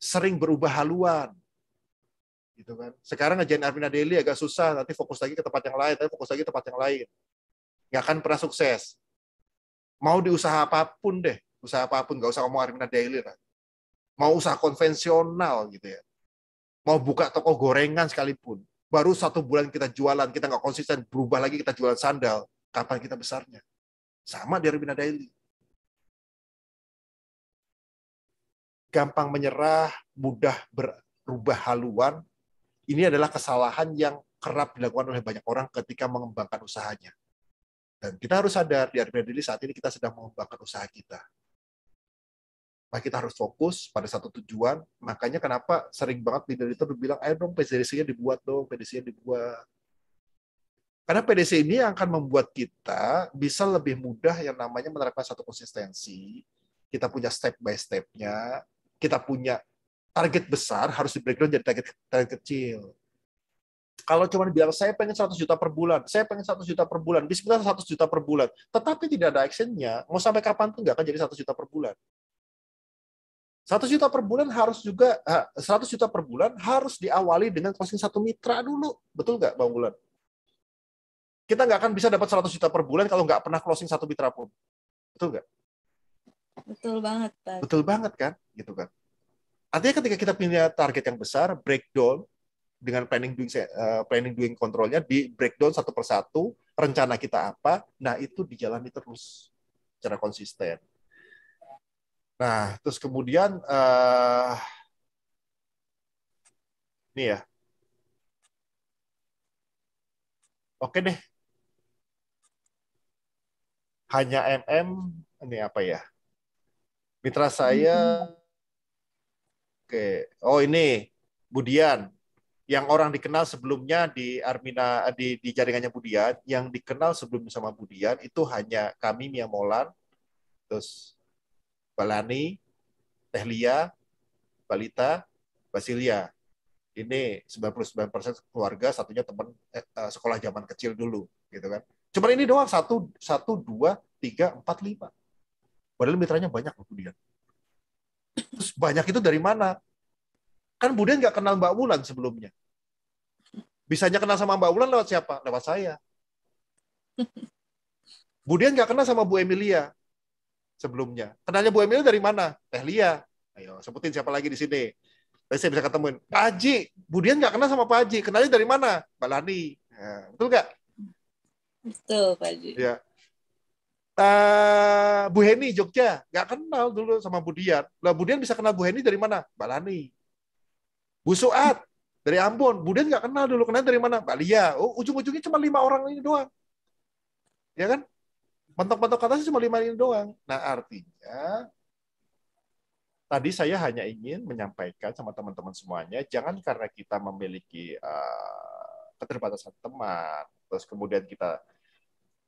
sering berubah haluan. Gitu kan. Sekarang ngajarin Armina Daily agak susah, nanti fokus lagi ke tempat yang lain, tapi fokus lagi ke tempat yang lain. Nggak akan pernah sukses. Mau di usaha apapun deh, usaha apapun, nggak usah ngomong Armina Daily lah. Mau usaha konvensional gitu ya. Mau buka toko gorengan sekalipun. Baru satu bulan kita jualan, kita nggak konsisten, berubah lagi kita jualan sandal. Kapan kita besarnya? Sama di Armina Daily. gampang menyerah, mudah berubah haluan, ini adalah kesalahan yang kerap dilakukan oleh banyak orang ketika mengembangkan usahanya. Dan kita harus sadar di Arbeda Daily saat ini kita sedang mengembangkan usaha kita. Maka kita harus fokus pada satu tujuan. Makanya kenapa sering banget leader itu bilang, ayo dong PDC-nya dibuat dong, PDC-nya dibuat. Karena PDC ini akan membuat kita bisa lebih mudah yang namanya menerapkan satu konsistensi. Kita punya step by step-nya, kita punya target besar harus di breakdown jadi target, target kecil. Kalau cuma bilang saya pengen 100 juta per bulan, saya pengen 100 juta per bulan, kita 100 juta per bulan, tetapi tidak ada actionnya, mau sampai kapan tuh nggak akan jadi 100 juta per bulan. 100 juta per bulan harus juga 100 eh, juta per bulan harus diawali dengan closing satu mitra dulu, betul nggak Bang Bulan? Kita nggak akan bisa dapat 100 juta per bulan kalau nggak pernah closing satu mitra pun, betul nggak? Betul banget, Pak. Betul banget kan? Gitu kan. Artinya ketika kita punya target yang besar, breakdown dengan planning doing uh, planning doing kontrolnya di breakdown satu persatu rencana kita apa, nah itu dijalani terus secara konsisten. Nah, terus kemudian uh, ini ya. Oke deh. Hanya MM ini apa ya? Mitra saya Oke. Okay. Oh ini Budian yang orang dikenal sebelumnya di Armina eh, di, di jaringannya Budian, yang dikenal sebelum sama Budian itu hanya kami Mia Molan, terus Balani, Tehlia, Balita, Basilia. Ini 99% keluarga, satunya teman eh, eh, sekolah zaman kecil dulu, gitu kan. cuma ini doang satu satu dua tiga empat lima. Padahal mitranya banyak loh Budian. Terus banyak itu dari mana? Kan Budian nggak kenal Mbak Wulan sebelumnya. Bisanya kenal sama Mbak Wulan lewat siapa? Lewat saya. Budian nggak kenal sama Bu Emilia sebelumnya. Kenalnya Bu Emilia dari mana? Teh Lia. Ayo sebutin siapa lagi di sini. saya bisa ketemuin. Pak Haji, Budian nggak kenal sama Pak Haji. Kenalnya dari mana? Mbak Lani. Ya, betul nggak? Betul, Pak Haji. Ya uh, Bu Heni Jogja nggak kenal dulu sama Budian. Lah Budian bisa kenal Bu Heni dari mana? Balani. Bu Suat dari Ambon. Budian nggak kenal dulu kenal dari mana? Balia Oh, ujung-ujungnya cuma lima orang ini doang. Ya kan? Mentok-mentok kata cuma lima ini doang. Nah artinya tadi saya hanya ingin menyampaikan sama teman-teman semuanya, jangan karena kita memiliki uh, keterbatasan teman, terus kemudian kita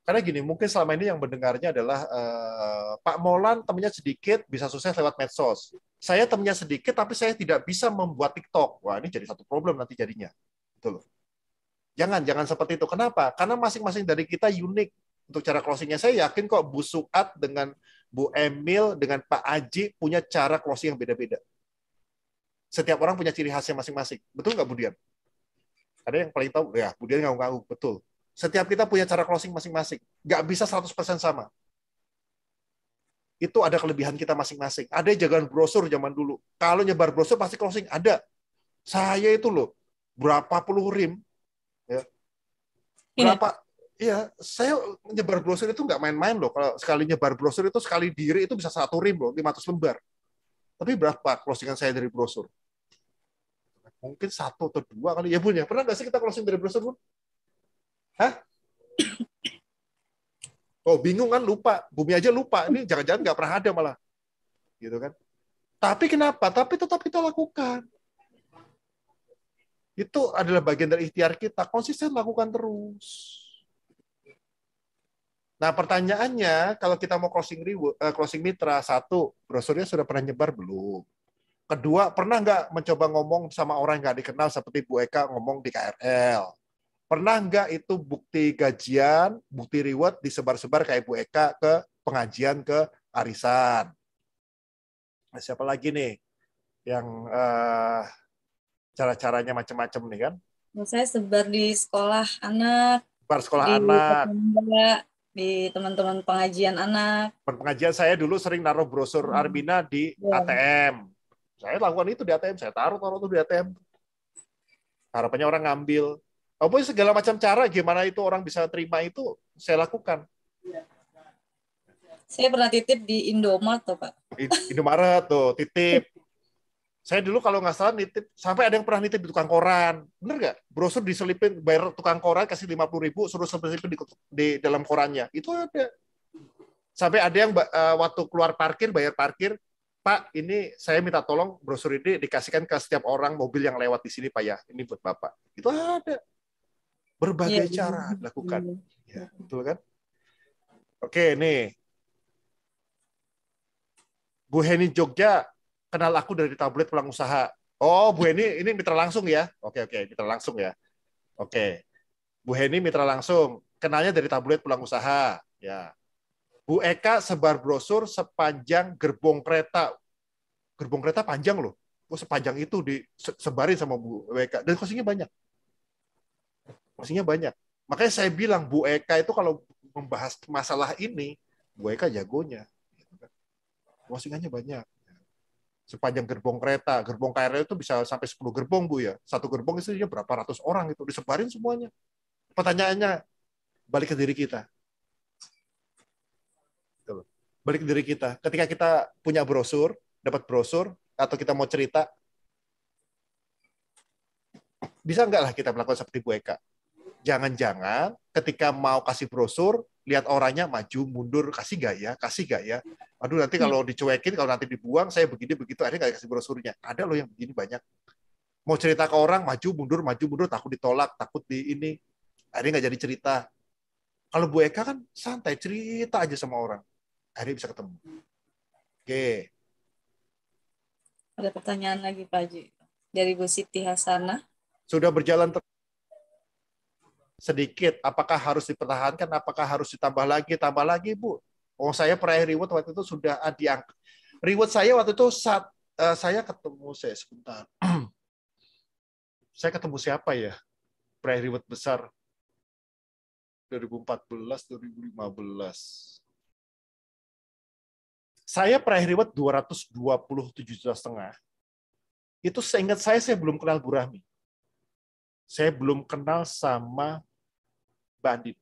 karena gini, mungkin selama ini yang mendengarnya adalah uh, Pak Molan temennya sedikit bisa sukses lewat medsos. Saya temennya sedikit tapi saya tidak bisa membuat TikTok. Wah, ini jadi satu problem nanti jadinya. Gitu loh. Jangan, jangan seperti itu. Kenapa? Karena masing-masing dari kita unik untuk cara closingnya. Saya yakin kok Bu Suat dengan Bu Emil dengan Pak Aji punya cara closing yang beda-beda. Setiap orang punya ciri khasnya masing-masing. Betul nggak Bu Dian? Ada yang paling tahu? Ya, Bu Dian nggak betul. Setiap kita punya cara closing masing-masing. Nggak bisa 100% sama. Itu ada kelebihan kita masing-masing. Ada jagaan brosur zaman dulu. Kalau nyebar brosur pasti closing. Ada. Saya itu loh, berapa puluh rim, ya, berapa, Iya, saya nyebar brosur itu nggak main-main loh. Kalau sekali nyebar brosur itu sekali diri itu bisa satu rim loh, 500 lembar. Tapi berapa closingan saya dari brosur? Mungkin satu atau dua kali. Ya Bun ya, pernah nggak sih kita closing dari brosur Bun? Hah? Oh, bingung kan lupa. Bumi aja lupa. Ini jangan-jangan nggak pernah ada malah. Gitu kan. Tapi kenapa? Tapi tetap kita lakukan. Itu adalah bagian dari ikhtiar kita. Konsisten lakukan terus. Nah, pertanyaannya, kalau kita mau closing, eh, closing mitra, satu, brosurnya sudah pernah nyebar belum? Kedua, pernah nggak mencoba ngomong sama orang yang nggak dikenal seperti Bu Eka ngomong di KRL? Pernah nggak itu bukti gajian, bukti reward disebar-sebar ke ibu Eka ke pengajian ke arisan? Nah, siapa lagi nih yang uh, cara-caranya macam-macam nih kan? Nah, saya sebar di sekolah anak. Sebar sekolah di anak. Tetangga, di teman-teman pengajian anak. Pengajian saya dulu sering naruh brosur hmm. arbina di ya. ATM. Saya lakukan itu di ATM, saya taruh taruh itu di ATM. Harapannya orang ngambil. Apa segala macam cara gimana itu orang bisa terima itu saya lakukan. Saya pernah titip di Indomaret tuh Pak. Indomaret tuh titip. saya dulu kalau nggak salah nitip sampai ada yang pernah nitip di tukang koran bener nggak brosur diselipin bayar tukang koran kasih lima puluh ribu suruh selipin di, di dalam korannya itu ada sampai ada yang uh, waktu keluar parkir bayar parkir pak ini saya minta tolong brosur ini dikasihkan ke setiap orang mobil yang lewat di sini pak ya ini buat bapak itu ada Berbagai yeah. Iya. cara dilakukan. dilakukan. Ya, betul kan? Oke, nih. Bu Heni Jogja kenal aku dari tablet pelang usaha. Oh, Bu Heni ini mitra langsung ya? Oke, oke, mitra langsung ya. Oke. Bu Heni mitra langsung, kenalnya dari tablet pulang usaha, ya. Bu Eka sebar brosur sepanjang gerbong kereta. Gerbong kereta panjang loh. Oh, sepanjang itu disebarin sama Bu Eka. Dan kosinya banyak porsinya banyak. Makanya saya bilang Bu Eka itu kalau membahas masalah ini, Bu Eka jagonya. Postingannya banyak. Sepanjang gerbong kereta, gerbong KRL itu bisa sampai 10 gerbong, Bu ya. Satu gerbong itu berapa ratus orang itu disebarin semuanya. Pertanyaannya balik ke diri kita. Gitu balik ke diri kita. Ketika kita punya brosur, dapat brosur, atau kita mau cerita, bisa enggak lah kita melakukan seperti Bu Eka? jangan-jangan ketika mau kasih brosur lihat orangnya maju mundur kasih gak ya kasih gak ya aduh nanti hmm. kalau dicuekin kalau nanti dibuang saya begini begitu akhirnya gak kasih brosurnya ada loh yang begini banyak mau cerita ke orang maju mundur maju mundur takut ditolak takut di ini akhirnya gak jadi cerita kalau Bu Eka kan santai cerita aja sama orang akhirnya bisa ketemu oke ada pertanyaan lagi Pak Haji dari Bu Siti Hasanah sudah berjalan sedikit. Apakah harus dipertahankan? Apakah harus ditambah lagi? Tambah lagi, Bu. Oh, saya peraih reward waktu itu sudah ah, diangkat. Reward saya waktu itu saat uh, saya ketemu saya sebentar. [CLEARS THROAT] saya ketemu siapa ya? Peraih reward besar 2014 2015. Saya peraih reward 227 juta setengah. Itu seingat saya saya belum kenal Bu Rahmi. Saya belum kenal sama Mbak Andin.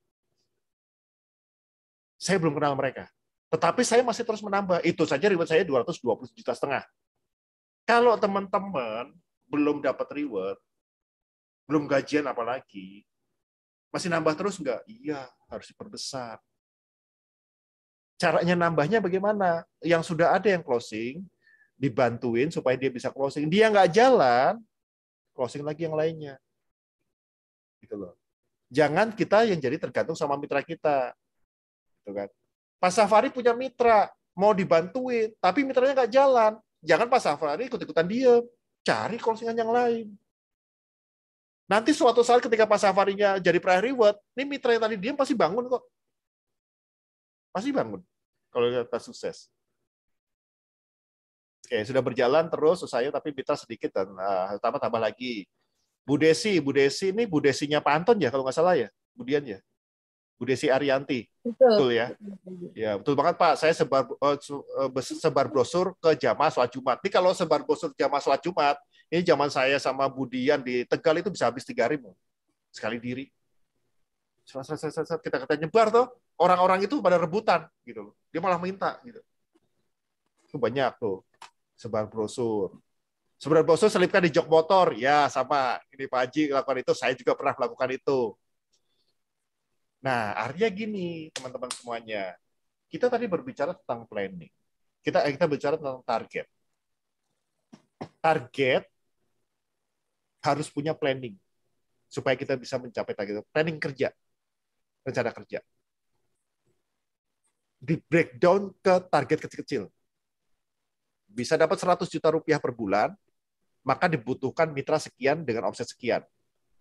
Saya belum kenal mereka. Tetapi saya masih terus menambah. Itu saja reward saya 220 juta setengah. Kalau teman-teman belum dapat reward, belum gajian apalagi, masih nambah terus nggak? Iya, harus diperbesar. Caranya nambahnya bagaimana? Yang sudah ada yang closing, dibantuin supaya dia bisa closing. Dia nggak jalan, closing lagi yang lainnya. Gitu loh. Jangan kita yang jadi tergantung sama mitra kita. Gitu kan. Pak Safari punya mitra, mau dibantuin, tapi mitranya nggak jalan. Jangan Pak Safari ikut-ikutan dia, Cari konsingan yang lain. Nanti suatu saat ketika Pak Safarinya jadi prior reward, ini mitra yang tadi dia pasti bangun kok. Pasti bangun kalau kita sukses. Oke, sudah berjalan terus saya tapi mitra sedikit dan uh, eh, tambah tambah lagi. Bu Desi, Bu Desi ini Bu Desinya Pak Anton ya kalau nggak salah ya, Budian ya. Bu Desi Arianti. Betul, betul ya. Ya, betul banget Pak. Saya sebar eh, eh, sebar brosur ke jamaah sholat Jumat. Ini kalau sebar brosur jamaah sholat Jumat, ini zaman saya sama Budian di Tegal itu bisa habis tiga ribu sekali diri. Kita kata nyebar tuh, orang-orang itu pada rebutan gitu loh. Dia malah minta gitu. Itu banyak tuh sebar brosur. Sebenarnya bosnya selipkan di jok motor. Ya, sama. Ini Pak Haji lakukan itu, saya juga pernah melakukan itu. Nah, artinya gini, teman-teman semuanya. Kita tadi berbicara tentang planning. Kita kita bicara tentang target. Target harus punya planning supaya kita bisa mencapai target. Planning kerja, rencana kerja. Di breakdown ke target kecil-kecil bisa dapat 100 juta rupiah per bulan, maka dibutuhkan mitra sekian dengan omset sekian.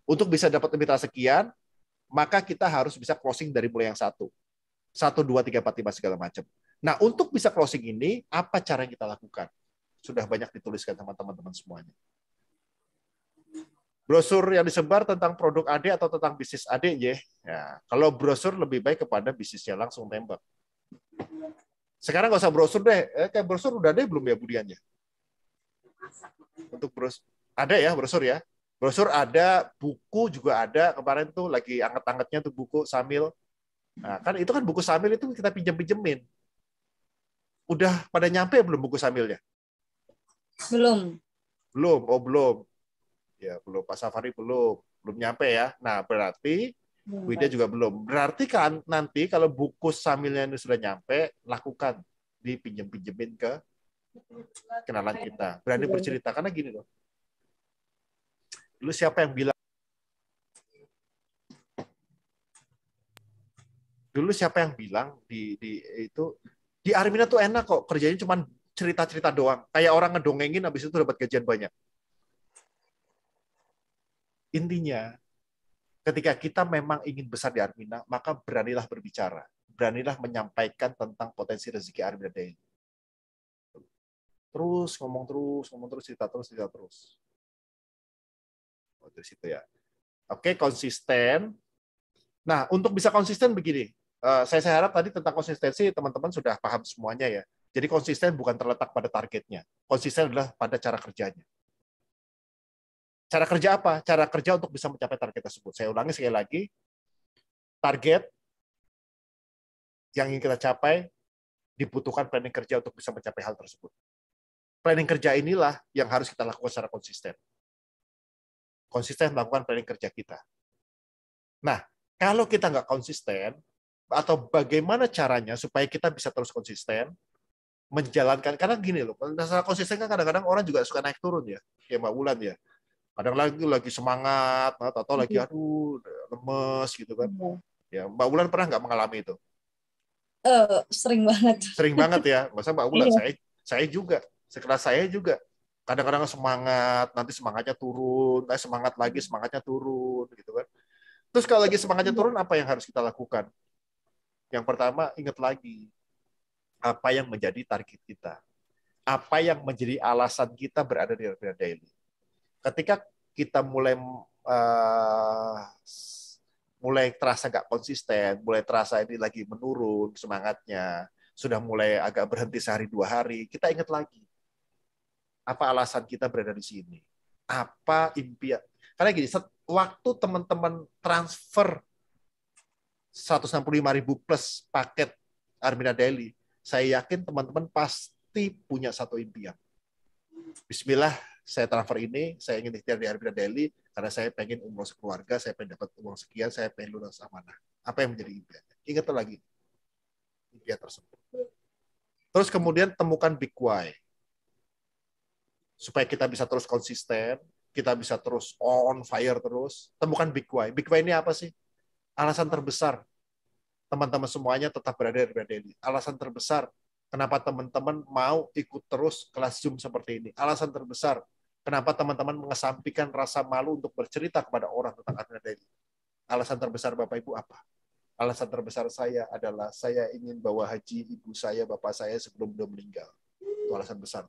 Untuk bisa dapat mitra sekian, maka kita harus bisa closing dari mulai yang satu. Satu, dua, tiga, empat, lima, segala macam. Nah, untuk bisa closing ini, apa cara yang kita lakukan? Sudah banyak dituliskan sama teman-teman semuanya. Brosur yang disebar tentang produk AD atau tentang bisnis AD, ya. ya. Kalau brosur lebih baik kepada bisnisnya langsung tembak. Sekarang nggak usah brosur deh. Eh, kayak brosur udah deh belum ya budiannya? untuk bros ada ya brosur ya brosur ada buku juga ada kemarin tuh lagi anget-angetnya tuh buku Samil nah, kan itu kan buku Samil itu kita pinjam pinjemin udah pada nyampe belum buku Samilnya belum belum oh belum ya belum Pak Safari belum belum nyampe ya nah berarti Wida juga belum berarti kan nanti kalau buku Samilnya ini sudah nyampe lakukan dipinjem-pinjemin ke kenalan kita. Berani iya. bercerita karena gini loh. Lu siapa yang bilang dulu siapa yang bilang di, di itu di Armina tuh enak kok kerjanya cuma cerita-cerita doang kayak orang ngedongengin habis itu dapat gajian banyak intinya ketika kita memang ingin besar di Armina maka beranilah berbicara beranilah menyampaikan tentang potensi rezeki Armina Daily terus ngomong terus ngomong terus cerita terus cerita terus oh, dari situ ya oke konsisten nah untuk bisa konsisten begini eh, saya, saya harap tadi tentang konsistensi teman-teman sudah paham semuanya ya jadi konsisten bukan terletak pada targetnya konsisten adalah pada cara kerjanya cara kerja apa cara kerja untuk bisa mencapai target tersebut saya ulangi sekali lagi target yang ingin kita capai dibutuhkan planning kerja untuk bisa mencapai hal tersebut planning kerja inilah yang harus kita lakukan secara konsisten. Konsisten melakukan planning kerja kita. Nah, kalau kita nggak konsisten, atau bagaimana caranya supaya kita bisa terus konsisten menjalankan karena gini loh secara konsisten kan kadang-kadang orang juga suka naik turun ya kayak mbak Wulan ya kadang lagi lagi semangat atau atau lagi iya. aduh lemes gitu kan iya. ya mbak Wulan pernah nggak mengalami itu uh, sering banget sering banget ya masa mbak Wulan iya. saya saya juga sekelas saya juga kadang-kadang semangat nanti semangatnya turun nanti eh, semangat lagi semangatnya turun gitu kan terus kalau lagi semangatnya turun apa yang harus kita lakukan yang pertama ingat lagi apa yang menjadi target kita apa yang menjadi alasan kita berada di Rapid Daily ketika kita mulai uh, mulai terasa gak konsisten mulai terasa ini lagi menurun semangatnya sudah mulai agak berhenti sehari dua hari kita ingat lagi apa alasan kita berada di sini? Apa impian? Karena gini, waktu teman-teman transfer 165 ribu plus paket Armina Daily, saya yakin teman-teman pasti punya satu impian. Bismillah, saya transfer ini, saya ingin ikhtiar di Armina Daily, karena saya pengen umroh sekeluarga, saya pengen dapat uang sekian, saya pengen lunas amanah. Apa yang menjadi impian Ingat lagi, impian tersebut. Terus kemudian temukan big why supaya kita bisa terus konsisten, kita bisa terus on fire terus. Temukan big why. Big why ini apa sih? Alasan terbesar teman-teman semuanya tetap berada di Red Daily. Alasan terbesar kenapa teman-teman mau ikut terus kelas Zoom seperti ini. Alasan terbesar kenapa teman-teman mengesampingkan rasa malu untuk bercerita kepada orang tentang Red Daily. Alasan terbesar Bapak Ibu apa? Alasan terbesar saya adalah saya ingin bawa haji ibu saya, bapak saya sebelum beliau meninggal. Itu alasan besar.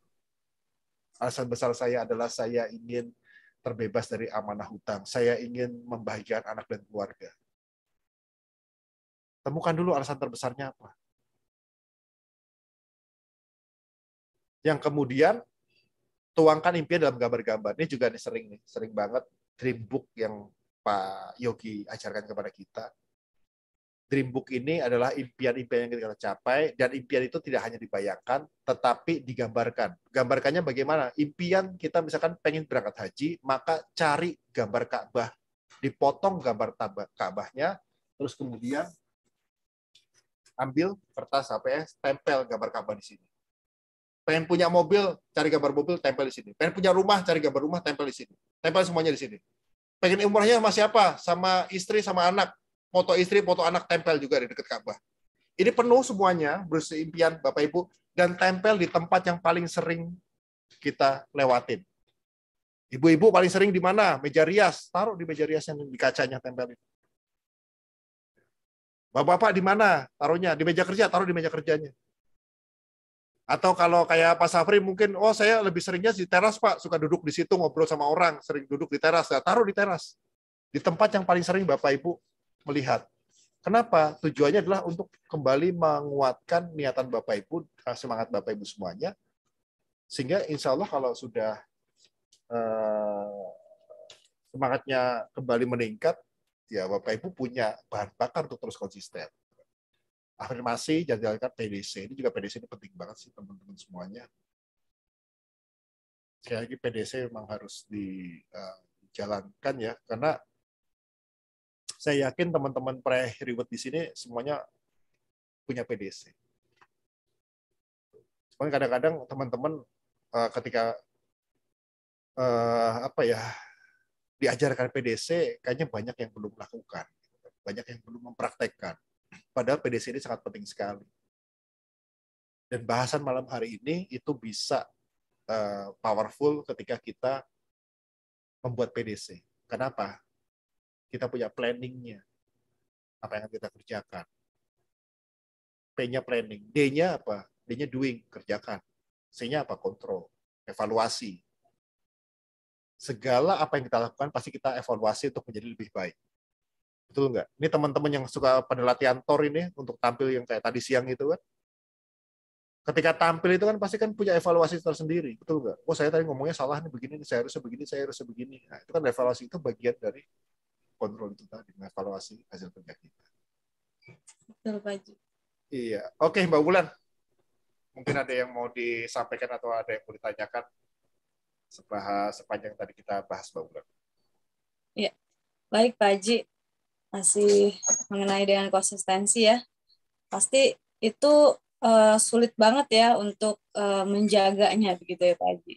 Alasan besar saya adalah saya ingin terbebas dari amanah hutang. Saya ingin membahagiakan anak dan keluarga. Temukan dulu alasan terbesarnya apa. Yang kemudian tuangkan impian dalam gambar-gambar. Ini juga nih sering nih, sering banget dream book yang Pak Yogi ajarkan kepada kita dream book ini adalah impian-impian yang kita capai dan impian itu tidak hanya dibayangkan tetapi digambarkan. Gambarkannya bagaimana? Impian kita misalkan pengen berangkat haji, maka cari gambar Ka'bah, dipotong gambar Ka'bahnya, terus kemudian ambil kertas ya, tempel gambar Ka'bah di sini. Pengen punya mobil, cari gambar mobil, tempel di sini. Pengen punya rumah, cari gambar rumah, tempel di sini. Tempel semuanya di sini. Pengen umurnya sama siapa? Sama istri, sama anak foto istri, foto anak tempel juga di dekat Ka'bah. Ini penuh semuanya, berisi impian Bapak Ibu, dan tempel di tempat yang paling sering kita lewatin. Ibu-ibu paling sering di mana? Meja rias. Taruh di meja rias yang di kacanya tempel itu. Bapak-bapak di mana? Taruhnya di meja kerja, taruh di meja kerjanya. Atau kalau kayak Pak Safri mungkin, oh saya lebih seringnya di teras Pak, suka duduk di situ ngobrol sama orang, sering duduk di teras, nah, taruh di teras. Di tempat yang paling sering Bapak Ibu melihat. Kenapa? Tujuannya adalah untuk kembali menguatkan niatan Bapak Ibu, eh, semangat Bapak Ibu semuanya, sehingga insya Allah kalau sudah eh, semangatnya kembali meningkat, ya Bapak Ibu punya bahan bakar untuk terus konsisten. Afirmasi jadikan PDC ini juga PDC ini penting banget sih teman-teman semuanya. Sekali lagi PDC memang harus dijalankan eh, ya karena saya yakin teman-teman pre reward di sini semuanya punya PDC. Cuman kadang-kadang teman-teman eh, ketika uh, apa ya diajarkan PDC kayaknya banyak yang belum lakukan, banyak yang belum mempraktekkan. Padahal PDC ini sangat penting sekali. Dan bahasan malam hari ini itu bisa eh, powerful ketika kita membuat PDC. Kenapa? Kita punya planningnya. Apa yang kita kerjakan. P-nya planning. D-nya apa? D-nya doing, kerjakan. C-nya apa? Kontrol. Evaluasi. Segala apa yang kita lakukan pasti kita evaluasi untuk menjadi lebih baik. Betul nggak? Ini teman-teman yang suka pada latihan TOR ini untuk tampil yang kayak tadi siang itu kan. Ketika tampil itu kan pasti kan punya evaluasi tersendiri. Betul nggak? Oh saya tadi ngomongnya salah nih begini, nih, saya harusnya begini, saya harusnya begini. Nah, itu kan evaluasi itu bagian dari kontrol itu tadi, mengevaluasi hasil kerja kita. Betul, Pak Iya. Oke, Mbak Bulan. Mungkin ada yang mau disampaikan atau ada yang mau ditanyakan sepanjang tadi kita bahas, Mbak Bulan. Iya. Baik, Pak Haji. Masih mengenai dengan konsistensi ya. Pasti itu uh, sulit banget ya untuk uh, menjaganya begitu ya Pak Haji.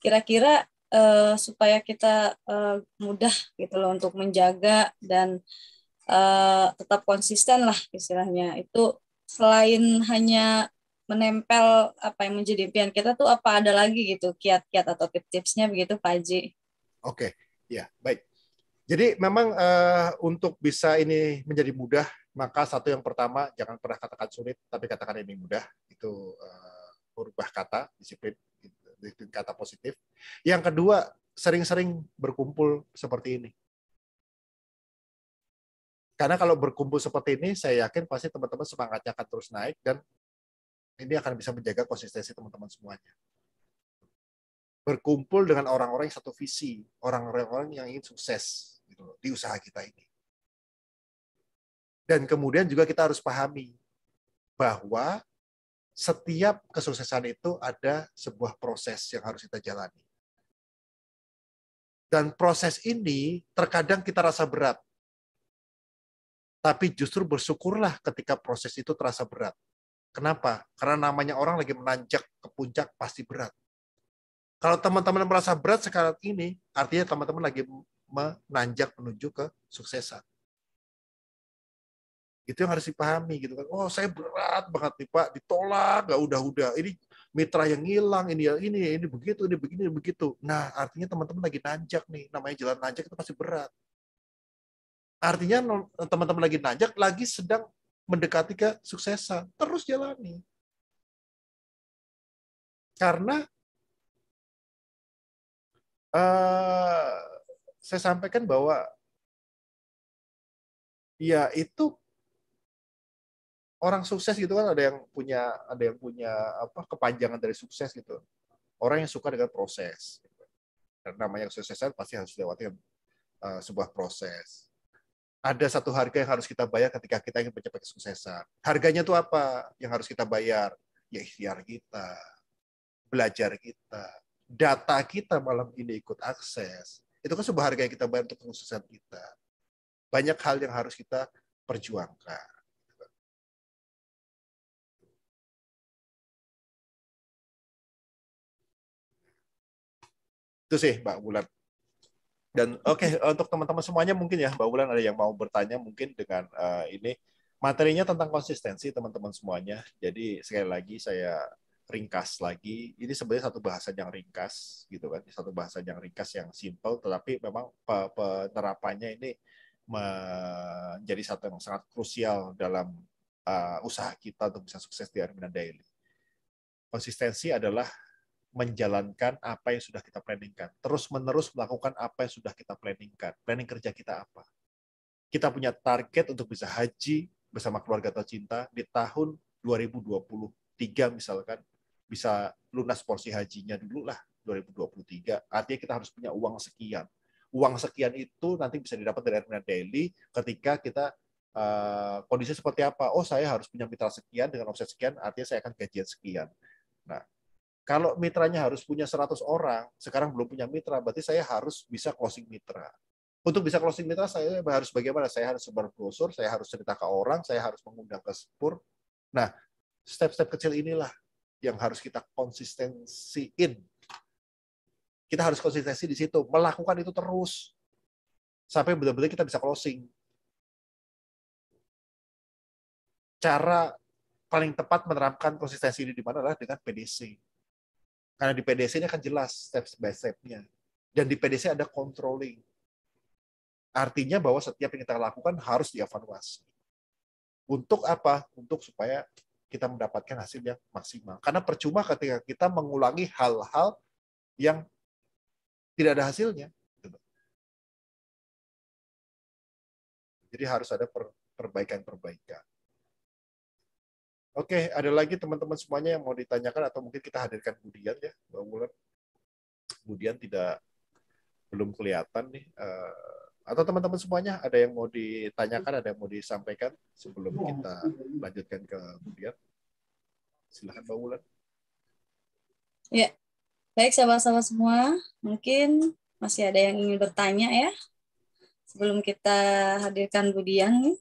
Kira-kira uh, supaya kita uh, mudah gitu loh untuk menjaga dan uh, tetap konsisten lah istilahnya itu selain hanya menempel apa yang menjadi impian kita tuh apa ada lagi gitu kiat-kiat atau tips-tipsnya begitu Pak Haji? Oke, okay. ya baik. Jadi memang uh, untuk bisa ini menjadi mudah maka satu yang pertama jangan pernah katakan sulit tapi katakan ini mudah itu uh, berubah kata disiplin kata positif. Yang kedua, sering-sering berkumpul seperti ini. Karena kalau berkumpul seperti ini, saya yakin pasti teman-teman semangatnya akan terus naik dan ini akan bisa menjaga konsistensi teman-teman semuanya. Berkumpul dengan orang-orang yang satu visi, orang-orang yang ingin sukses gitu di usaha kita ini. Dan kemudian juga kita harus pahami bahwa setiap kesuksesan itu ada sebuah proses yang harus kita jalani. Dan proses ini terkadang kita rasa berat. Tapi justru bersyukurlah ketika proses itu terasa berat. Kenapa? Karena namanya orang lagi menanjak ke puncak pasti berat. Kalau teman-teman merasa berat sekarang ini, artinya teman-teman lagi menanjak menuju ke suksesan. Itu yang harus dipahami gitu kan. Oh, saya berat banget nih Pak, ditolak, nggak udah-udah. Ini mitra yang hilang, ini ya ini, ini begitu, ini begini, ini begitu. Nah, artinya teman-teman lagi nanjak nih. Namanya jalan nanjak itu pasti berat. Artinya teman-teman lagi nanjak, lagi sedang mendekati ke suksesan. Terus jalani. Karena uh, saya sampaikan bahwa ya itu orang sukses gitu kan ada yang punya ada yang punya apa kepanjangan dari sukses gitu. Orang yang suka dengan proses. Gitu. namanya kesuksesan pasti harus lewati uh, eh, sebuah proses. Ada satu harga yang harus kita bayar ketika kita ingin mencapai kesuksesan. Harganya itu apa yang harus kita bayar? Ya ikhtiar kita, belajar kita, data kita malam ini ikut akses. Itu kan sebuah harga yang kita bayar untuk kesuksesan kita. Banyak hal yang harus kita perjuangkan Itu sih Mbak Wulan. Dan oke okay, untuk teman-teman semuanya mungkin ya Mbak Wulan ada yang mau bertanya mungkin dengan uh, ini materinya tentang konsistensi teman-teman semuanya. Jadi sekali lagi saya ringkas lagi. Ini sebenarnya satu bahasa yang ringkas gitu kan, satu bahasa yang ringkas yang simple, tetapi memang penerapannya ini menjadi satu yang sangat krusial dalam uh, usaha kita untuk bisa sukses di Armina Daily. Konsistensi adalah menjalankan apa yang sudah kita planningkan. Terus-menerus melakukan apa yang sudah kita planningkan. Planning kerja kita apa. Kita punya target untuk bisa haji bersama keluarga tercinta di tahun 2023 misalkan bisa lunas porsi hajinya dulu lah 2023. Artinya kita harus punya uang sekian. Uang sekian itu nanti bisa didapat dari Admiral Daily ketika kita uh, kondisi seperti apa. Oh saya harus punya mitra sekian dengan offset sekian, artinya saya akan gajian sekian. Nah kalau mitranya harus punya 100 orang, sekarang belum punya mitra, berarti saya harus bisa closing mitra. Untuk bisa closing mitra, saya harus bagaimana? Saya harus sebar brosur, saya harus cerita ke orang, saya harus mengundang ke sepur. Nah, step-step kecil inilah yang harus kita konsistensiin. Kita harus konsistensi di situ, melakukan itu terus sampai benar-benar kita bisa closing. Cara paling tepat menerapkan konsistensi ini di mana adalah dengan PDC. Karena di PDC ini akan jelas step by step-nya. Dan di PDC ada controlling. Artinya bahwa setiap yang kita lakukan harus dievaluasi. Untuk apa? Untuk supaya kita mendapatkan hasil yang maksimal. Karena percuma ketika kita mengulangi hal-hal yang tidak ada hasilnya. Gitu. Jadi harus ada perbaikan-perbaikan. Oke, ada lagi teman-teman semuanya yang mau ditanyakan atau mungkin kita hadirkan Budian ya, Bang Wulan. Budian tidak belum kelihatan nih. Eh, atau teman-teman semuanya ada yang mau ditanyakan, ada yang mau disampaikan sebelum iya. kita lanjutkan ke Budian. Silahkan Bang Wulan. Ya, baik sahabat-sahabat semua. Mungkin masih ada yang ingin bertanya ya. Sebelum kita hadirkan Budian nih.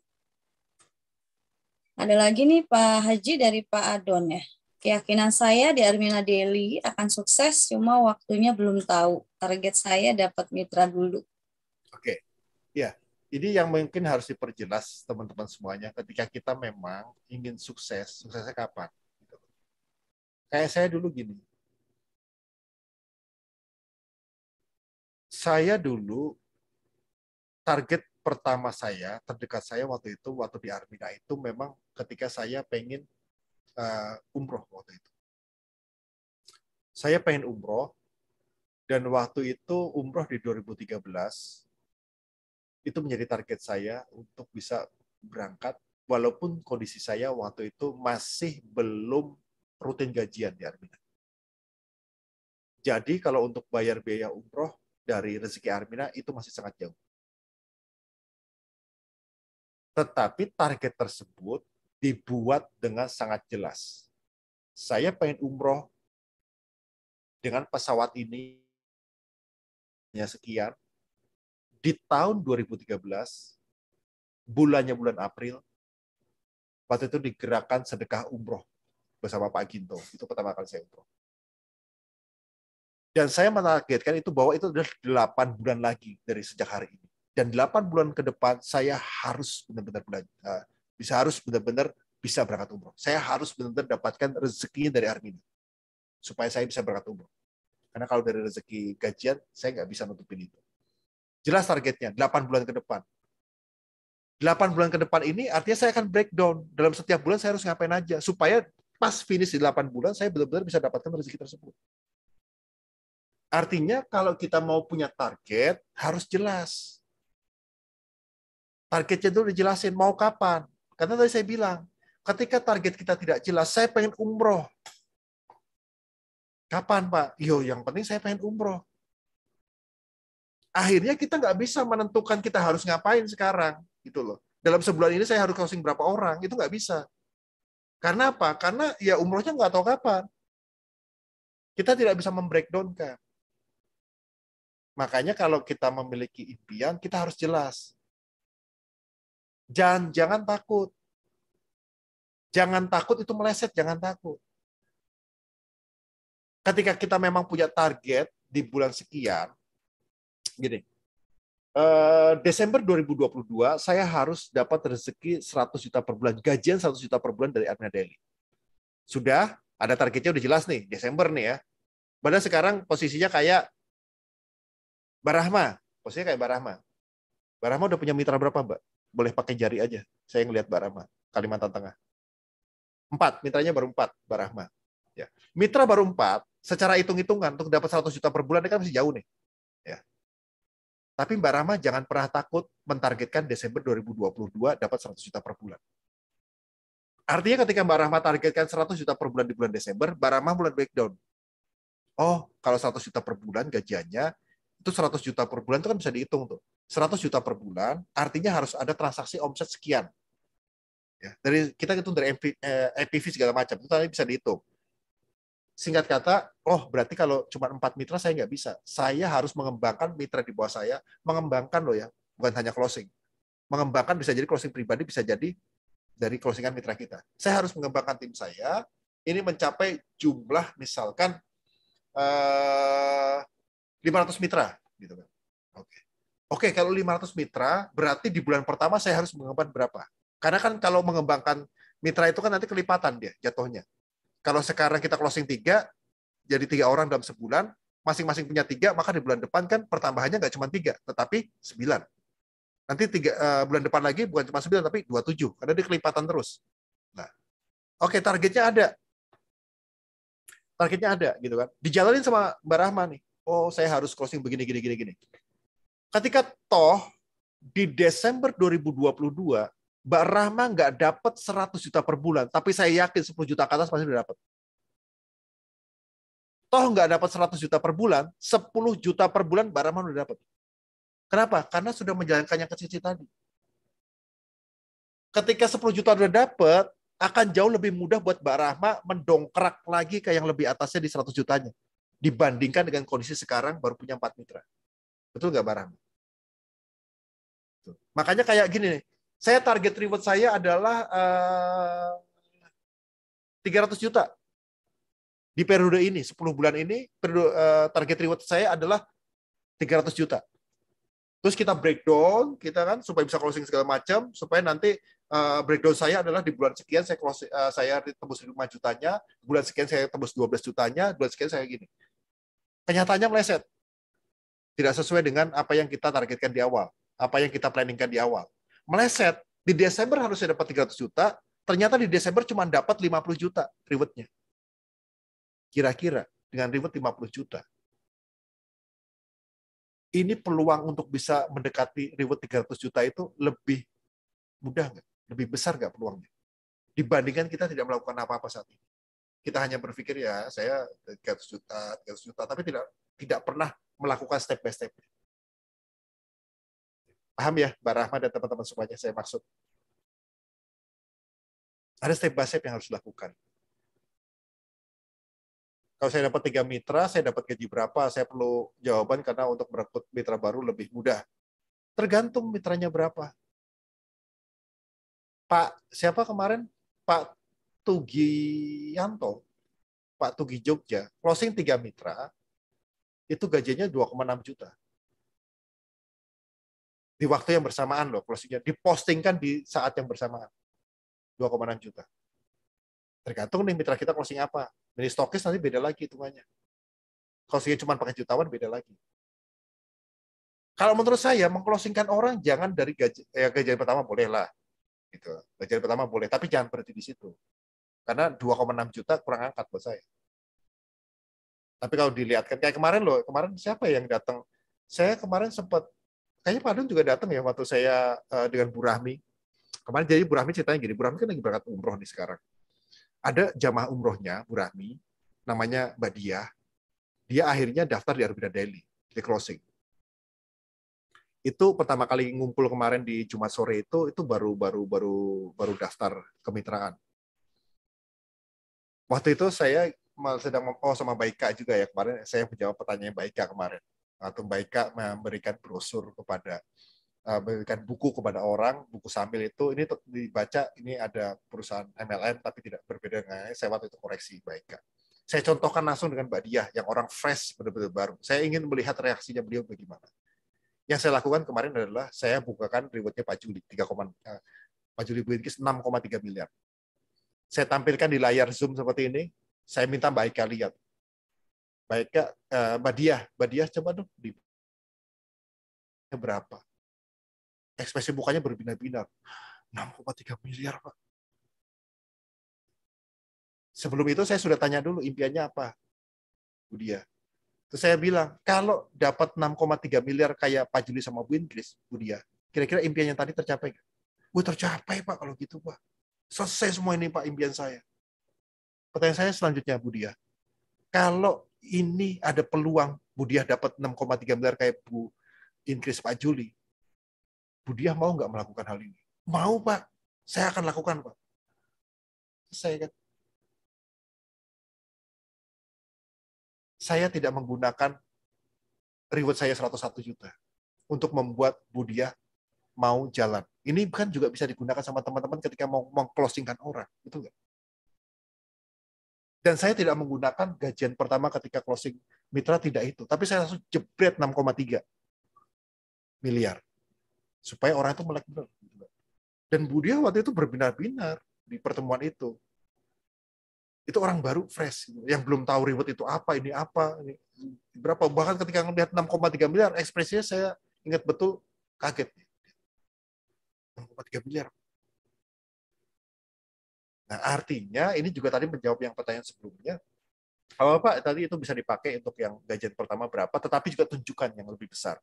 Ada lagi nih Pak Haji dari Pak Adon ya. Keyakinan saya di Armina Deli akan sukses, cuma waktunya belum tahu. Target saya dapat mitra dulu. Oke, ya. Ini yang mungkin harus diperjelas teman-teman semuanya. Ketika kita memang ingin sukses, suksesnya kapan? Kayak saya dulu gini. Saya dulu target pertama saya, terdekat saya waktu itu, waktu di Armina itu memang ketika saya pengen uh, umroh waktu itu. Saya pengen umroh, dan waktu itu umroh di 2013, itu menjadi target saya untuk bisa berangkat, walaupun kondisi saya waktu itu masih belum rutin gajian di Armina. Jadi kalau untuk bayar biaya umroh dari rezeki Armina itu masih sangat jauh. Tetapi target tersebut dibuat dengan sangat jelas. Saya pengen umroh dengan pesawat ini hanya sekian. Di tahun 2013, bulannya bulan April, waktu itu digerakkan sedekah umroh bersama Pak Ginto. Itu pertama kali saya umroh. Dan saya menargetkan itu bahwa itu adalah 8 bulan lagi dari sejak hari ini. Dan 8 bulan ke depan saya harus benar-benar eh, bisa harus benar-benar bisa berangkat umroh. Saya harus benar-benar dapatkan rezekinya dari Armina supaya saya bisa berangkat umroh. Karena kalau dari rezeki gajian, saya nggak bisa nutupin itu. Jelas targetnya, 8 bulan ke depan. 8 bulan ke depan ini artinya saya akan breakdown. Dalam setiap bulan saya harus ngapain aja. Supaya pas finish di 8 bulan, saya benar-benar bisa dapatkan rezeki tersebut. Artinya kalau kita mau punya target, harus jelas. Targetnya dulu dijelasin, mau kapan, karena tadi saya bilang, ketika target kita tidak jelas, saya pengen umroh. Kapan Pak? Yo, yang penting saya pengen umroh. Akhirnya kita nggak bisa menentukan kita harus ngapain sekarang, gitu loh. Dalam sebulan ini saya harus closing berapa orang, itu nggak bisa. Karena apa? Karena ya umrohnya nggak tahu kapan. Kita tidak bisa membreakdown kan. Makanya kalau kita memiliki impian, kita harus jelas. Jangan, jangan takut. Jangan takut itu meleset, jangan takut. Ketika kita memang punya target di bulan sekian, gini, eh, Desember 2022 saya harus dapat rezeki 100 juta per bulan, gajian 100 juta per bulan dari Arna Deli. Sudah, ada targetnya udah jelas nih, Desember nih ya. Padahal sekarang posisinya kayak Barahma, posisinya kayak Barahma. Barahma udah punya mitra berapa, Mbak? boleh pakai jari aja. Saya ngelihat Mbak Rahma, Kalimantan Tengah. Empat, mitranya baru empat, Mbak Rahma. Ya. Mitra baru empat, secara hitung-hitungan untuk dapat 100 juta per bulan ini kan masih jauh nih. Ya. Tapi Mbak Rahma jangan pernah takut mentargetkan Desember 2022 dapat 100 juta per bulan. Artinya ketika Mbak Rahma targetkan 100 juta per bulan di bulan Desember, Mbak Rahma mulai breakdown. Oh, kalau 100 juta per bulan gajiannya, itu 100 juta per bulan itu kan bisa dihitung tuh. 100 juta per bulan, artinya harus ada transaksi omset sekian. Ya, dari kita hitung dari MP, eh, MPV segala macam, itu tadi bisa dihitung. Singkat kata, oh berarti kalau cuma empat mitra saya nggak bisa. Saya harus mengembangkan mitra di bawah saya, mengembangkan loh ya, bukan hanya closing. Mengembangkan bisa jadi closing pribadi, bisa jadi dari closingan mitra kita. Saya harus mengembangkan tim saya, ini mencapai jumlah misalkan eh, 500 mitra. gitu kan. Oke. Okay. Oke, okay, kalau 500 mitra, berarti di bulan pertama saya harus mengembangkan berapa? Karena kan kalau mengembangkan mitra itu kan nanti kelipatan dia jatuhnya. Kalau sekarang kita closing tiga, jadi tiga orang dalam sebulan, masing-masing punya tiga, maka di bulan depan kan pertambahannya nggak cuma tiga, tetapi sembilan. Nanti tiga uh, bulan depan lagi bukan cuma sembilan, tapi dua tujuh, karena dia kelipatan terus. Nah, oke okay, targetnya ada, targetnya ada gitu kan. Dijalanin sama Mbak Rahma nih. Oh, saya harus closing begini gini gini gini ketika toh di Desember 2022 Mbak Rahma nggak dapat 100 juta per bulan, tapi saya yakin 10 juta ke atas pasti udah dapat. Toh nggak dapat 100 juta per bulan, 10 juta per bulan Mbak Rahma udah dapat. Kenapa? Karena sudah menjalankan yang kecil tadi. Ketika 10 juta udah dapat, akan jauh lebih mudah buat Mbak Rahma mendongkrak lagi ke yang lebih atasnya di 100 jutanya. Dibandingkan dengan kondisi sekarang baru punya 4 mitra. Betul nggak barang? Makanya kayak gini nih. Saya target reward saya adalah uh, eh, 300 juta. Di periode ini, 10 bulan ini, periode, uh, target reward saya adalah 300 juta. Terus kita breakdown, kita kan supaya bisa closing segala macam, supaya nanti uh, breakdown saya adalah di bulan sekian saya close, uh, saya tembus 5 jutanya, bulan sekian saya tembus 12 jutanya, bulan sekian saya gini. Kenyataannya meleset. Tidak sesuai dengan apa yang kita targetkan di awal, apa yang kita planningkan di awal. Meleset, di Desember harusnya dapat 300 juta, ternyata di Desember cuma dapat 50 juta rewardnya. Kira-kira dengan reward 50 juta. Ini peluang untuk bisa mendekati reward 300 juta itu lebih mudah nggak? Lebih besar nggak peluangnya? Dibandingkan kita tidak melakukan apa-apa saat ini kita hanya berpikir ya saya 300 juta, 300 juta, tapi tidak tidak pernah melakukan step by step. Paham ya, Mbak Rahma dan teman-teman semuanya saya maksud. Ada step by step yang harus dilakukan. Kalau saya dapat tiga mitra, saya dapat gaji berapa? Saya perlu jawaban karena untuk merekrut mitra baru lebih mudah. Tergantung mitranya berapa. Pak, siapa kemarin? Pak Tugi Yanto, Pak Tugi Jogja, closing tiga mitra, itu gajinya 2,6 juta. Di waktu yang bersamaan loh closingnya, dipostingkan di saat yang bersamaan. 2,6 juta. Tergantung nih mitra kita closing apa. Dari stokis nanti beda lagi hitungannya. Closingnya cuma pakai jutawan beda lagi. Kalau menurut saya mengklosingkan orang jangan dari gaji eh, ya, gaji pertama bolehlah. Gitu. gaji pertama boleh, tapi jangan berhenti di situ. Karena 2,6 juta kurang angkat buat saya. Tapi kalau dilihat kan kayak kemarin loh, kemarin siapa yang datang? Saya kemarin sempat kayaknya Pak Don juga datang ya waktu saya eh, dengan Bu Rahmi. Kemarin jadi Bu Rahmi ceritanya gini, Bu Rahmi kan lagi berangkat umroh nih sekarang. Ada jamaah umrohnya Bu Rahmi, namanya Mbak Dia. Dia akhirnya daftar di Arbida Delhi, di crossing. Itu pertama kali ngumpul kemarin di Jumat sore itu, itu baru baru baru baru daftar kemitraan waktu itu saya sedang oh sama Baika juga ya kemarin saya menjawab pertanyaan Baika kemarin atau Baika memberikan brosur kepada eh, memberikan buku kepada orang buku sambil itu ini dibaca ini ada perusahaan MLM tapi tidak berbeda dengan saya waktu itu koreksi Baika saya contohkan langsung dengan Mbak Diah yang orang fresh benar-benar baru saya ingin melihat reaksinya beliau bagaimana yang saya lakukan kemarin adalah saya bukakan rewardnya Pak Juli 3, eh, Pak Juli 6,3 miliar saya tampilkan di layar Zoom seperti ini. Saya minta Mbak Eka lihat. Mbak Eka, eh, Mbak Diah, Mbak Diah coba dong di berapa? Ekspresi bukanya berbinar-binar. 6,3 miliar, Pak. Sebelum itu saya sudah tanya dulu impiannya apa, Bu Diah. Terus saya bilang, kalau dapat 6,3 miliar kayak Pak Juli sama Bu Inggris, Bu Dia, kira-kira impiannya tadi tercapai nggak? Gue oh, tercapai, Pak, kalau gitu, Pak. Selesai semua ini Pak impian saya. Pertanyaan saya selanjutnya Bu Dia. Kalau ini ada peluang Bu Dia dapat 6,3 miliar kayak Bu Inggris Pak Juli, Bu Dia mau nggak melakukan hal ini? Mau Pak, saya akan lakukan Pak. Saya kan saya tidak menggunakan reward saya 101 juta untuk membuat Budia mau jalan. Ini kan juga bisa digunakan sama teman-teman ketika mau mengclosingkan orang, itu enggak? Dan saya tidak menggunakan gajian pertama ketika closing mitra tidak itu, tapi saya langsung jebret 6,3 miliar supaya orang itu melek gitu Dan Budia waktu itu berbinar-binar di pertemuan itu. Itu orang baru fresh gitu. yang belum tahu reward itu apa, ini apa, ini berapa. Bahkan ketika melihat 6,3 miliar ekspresinya saya ingat betul kaget. 1,3 miliar. Nah, artinya ini juga tadi menjawab yang pertanyaan sebelumnya. Kalau Pak tadi itu bisa dipakai untuk yang gajian pertama berapa, tetapi juga tunjukkan yang lebih besar.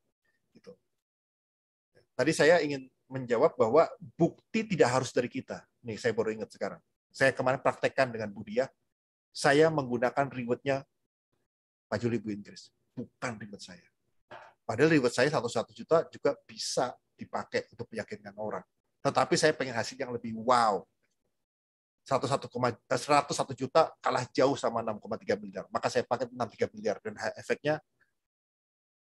Gitu. Tadi saya ingin menjawab bahwa bukti tidak harus dari kita. Nih, saya baru ingat sekarang. Saya kemarin praktekkan dengan Budia, saya menggunakan rewardnya Pak Juli Bu Inggris, bukan reward saya. Padahal reward saya satu satu juta juga bisa dipakai untuk meyakinkan orang. Tetapi saya pengen hasil yang lebih wow. 101, 101 eh, juta kalah jauh sama 6,3 miliar. Maka saya pakai 63 miliar. Dan efeknya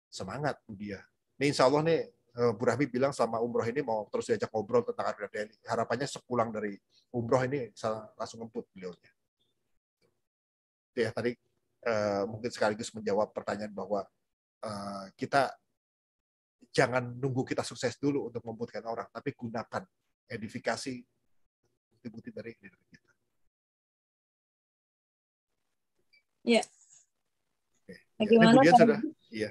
semangat dia. Nih insya Allah nih eh, Bu Rahmi bilang sama umroh ini mau terus diajak ngobrol tentang Arab Deli. Harapannya sepulang dari umroh ini langsung ngebut beliau. ya tadi eh, mungkin sekaligus menjawab pertanyaan bahwa eh, kita jangan nunggu kita sukses dulu untuk membutuhkan orang, tapi gunakan edifikasi bukti-bukti dari diri kita. Iya. Oke. Bagaimana? Kemudian sudah, iya. iya.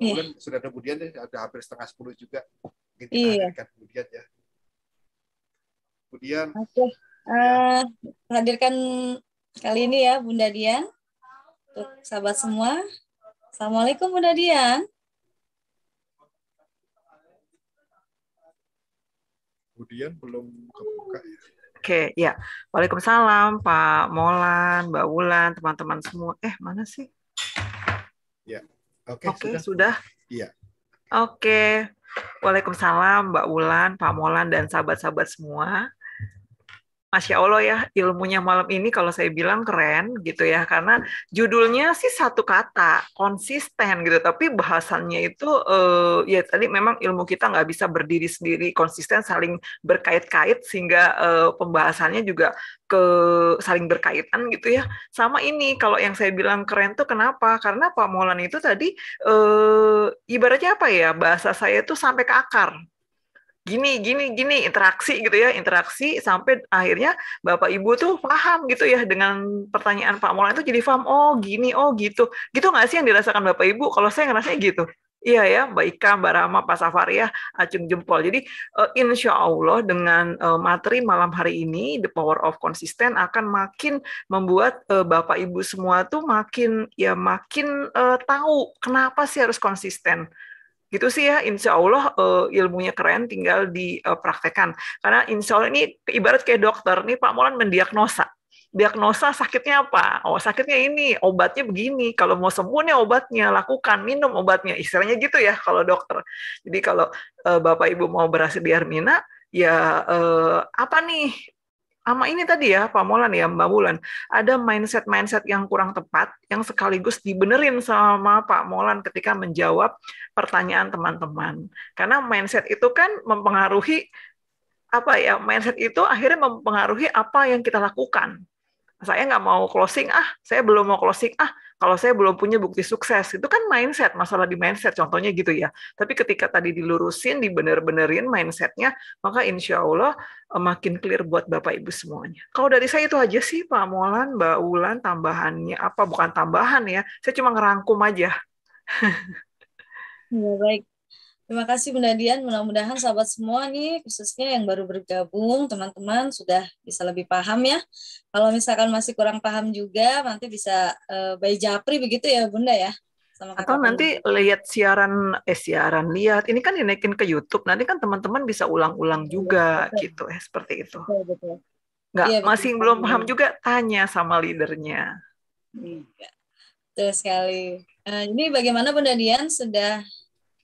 Kemudian sudah sudah kemudian ya, ada hampir setengah sepuluh juga. Mungkin iya. kemudian ya. Kemudian. Oke. Uh, hadirkan kali ini ya Bunda Dian untuk sahabat semua. Assalamualaikum Bunda Dian. Budian belum kebuka ya. Oke, ya. Waalaikumsalam Pak Molan, Mbak Wulan, teman-teman semua. Eh, mana sih? Ya. Oke, Oke sudah. Iya. Oke. Waalaikumsalam Mbak Wulan, Pak Molan dan sahabat-sahabat semua. Masya Allah ya ilmunya malam ini kalau saya bilang keren gitu ya karena judulnya sih satu kata konsisten gitu tapi bahasannya itu uh, ya tadi memang ilmu kita nggak bisa berdiri sendiri konsisten saling berkait-kait sehingga uh, pembahasannya juga ke saling berkaitan gitu ya sama ini kalau yang saya bilang keren tuh kenapa karena Pak Molan itu tadi uh, ibaratnya apa ya bahasa saya itu sampai ke akar gini gini gini interaksi gitu ya interaksi sampai akhirnya bapak ibu tuh paham gitu ya dengan pertanyaan Pak Mola itu jadi paham oh gini oh gitu gitu nggak sih yang dirasakan bapak ibu kalau saya ngerasanya gitu Iya ya, Mbak Ika, Mbak Rama, Pak Safari ya, acung jempol. Jadi uh, insya Allah dengan uh, materi malam hari ini, The Power of Consistent akan makin membuat uh, Bapak Ibu semua tuh makin ya makin uh, tahu kenapa sih harus konsisten gitu sih ya insya Allah uh, ilmunya keren tinggal dipraktekkan eh, karena insya Allah ini ibarat kayak dokter nih Pak Molan mendiagnosa diagnosa sakitnya apa oh sakitnya ini obatnya begini kalau mau sembuh nih obatnya lakukan minum obatnya istilahnya gitu ya kalau dokter jadi kalau uh, bapak ibu mau berhasil di Armina ya uh, apa nih sama ini tadi ya Pak Molan ya Mbak Mulan ada mindset-mindset yang kurang tepat yang sekaligus dibenerin sama Pak Molan ketika menjawab pertanyaan teman-teman karena mindset itu kan mempengaruhi apa ya mindset itu akhirnya mempengaruhi apa yang kita lakukan saya nggak mau closing ah saya belum mau closing ah kalau saya belum punya bukti sukses itu kan mindset masalah di mindset contohnya gitu ya tapi ketika tadi dilurusin dibener-benerin mindsetnya maka insya Allah eh, makin clear buat bapak ibu semuanya kalau dari saya itu aja sih Pak Molan Mbak Ulan tambahannya apa bukan tambahan ya saya cuma ngerangkum aja [LAUGHS] ya, baik Terima kasih Bunda Dian. Mudah-mudahan sahabat semua nih, khususnya yang baru bergabung, teman-teman sudah bisa lebih paham ya. Kalau misalkan masih kurang paham juga, nanti bisa uh, by Japri begitu ya Bunda ya. Sama Atau nanti Bunda. lihat siaran, eh siaran, lihat. Ini kan dinaikin ke YouTube, nanti kan teman-teman bisa ulang-ulang iya, juga betul. gitu ya, eh, seperti itu. Betul, betul. Nggak, ya, masih betul. belum paham juga, tanya sama leadernya. Iya, betul sekali. Nah, ini bagaimana Bunda Dian sudah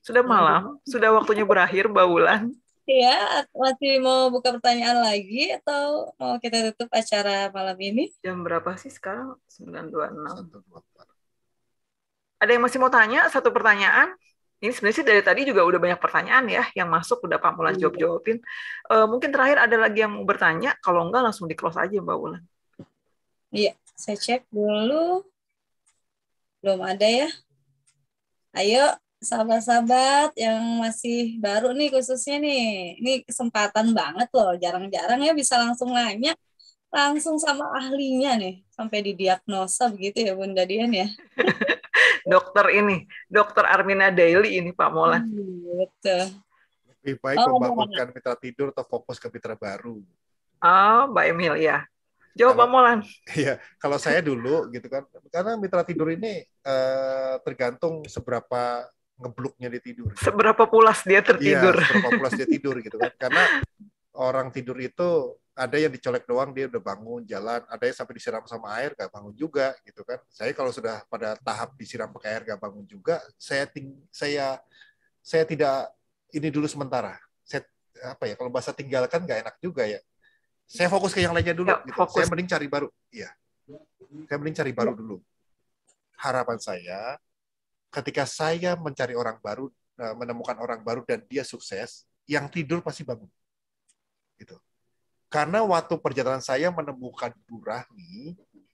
sudah malam, sudah waktunya berakhir Mbak Wulan. Iya, masih mau buka pertanyaan lagi atau mau kita tutup acara malam ini? Jam berapa sih sekarang? 9.26. Ada yang masih mau tanya satu pertanyaan? Ini sebenarnya sih dari tadi juga udah banyak pertanyaan ya yang masuk udah Pak Mulan iya. jawab-jawabin. E, mungkin terakhir ada lagi yang mau bertanya, kalau enggak langsung di close aja Mbak Wulan. Iya, saya cek dulu. Belum ada ya. Ayo sahabat-sahabat yang masih baru nih khususnya nih. Ini kesempatan banget loh, jarang-jarang ya bisa langsung nanya langsung sama ahlinya nih sampai didiagnosa begitu ya Bunda Dian ya. [LAUGHS] dokter ini, dokter Armina Daily ini Pak mola Hmm, betul. Lebih baik oh, membangunkan mitra tidur atau fokus ke mitra baru. Oh, Mbak Emil ya. Jawab Pak Molan. Iya, kalau saya dulu gitu kan, karena mitra tidur ini eh, tergantung seberapa ngebluknya dia tidur. Gitu. Seberapa pulas dia tertidur. Iya, seberapa pulas dia tidur gitu kan. Karena orang tidur itu ada yang dicolek doang dia udah bangun jalan, ada yang sampai disiram sama air gak bangun juga gitu kan. Saya kalau sudah pada tahap disiram pakai air gak bangun juga, saya ting saya saya tidak ini dulu sementara. Saya apa ya kalau bahasa tinggalkan gak enak juga ya. Saya fokus ke yang lainnya dulu. Ya, gitu. Saya mending cari baru. Iya. Saya mending cari baru dulu. Harapan saya ketika saya mencari orang baru, e, menemukan orang baru dan dia sukses, yang tidur pasti bangun. Gitu. Karena waktu perjalanan saya menemukan Bu Rahmi,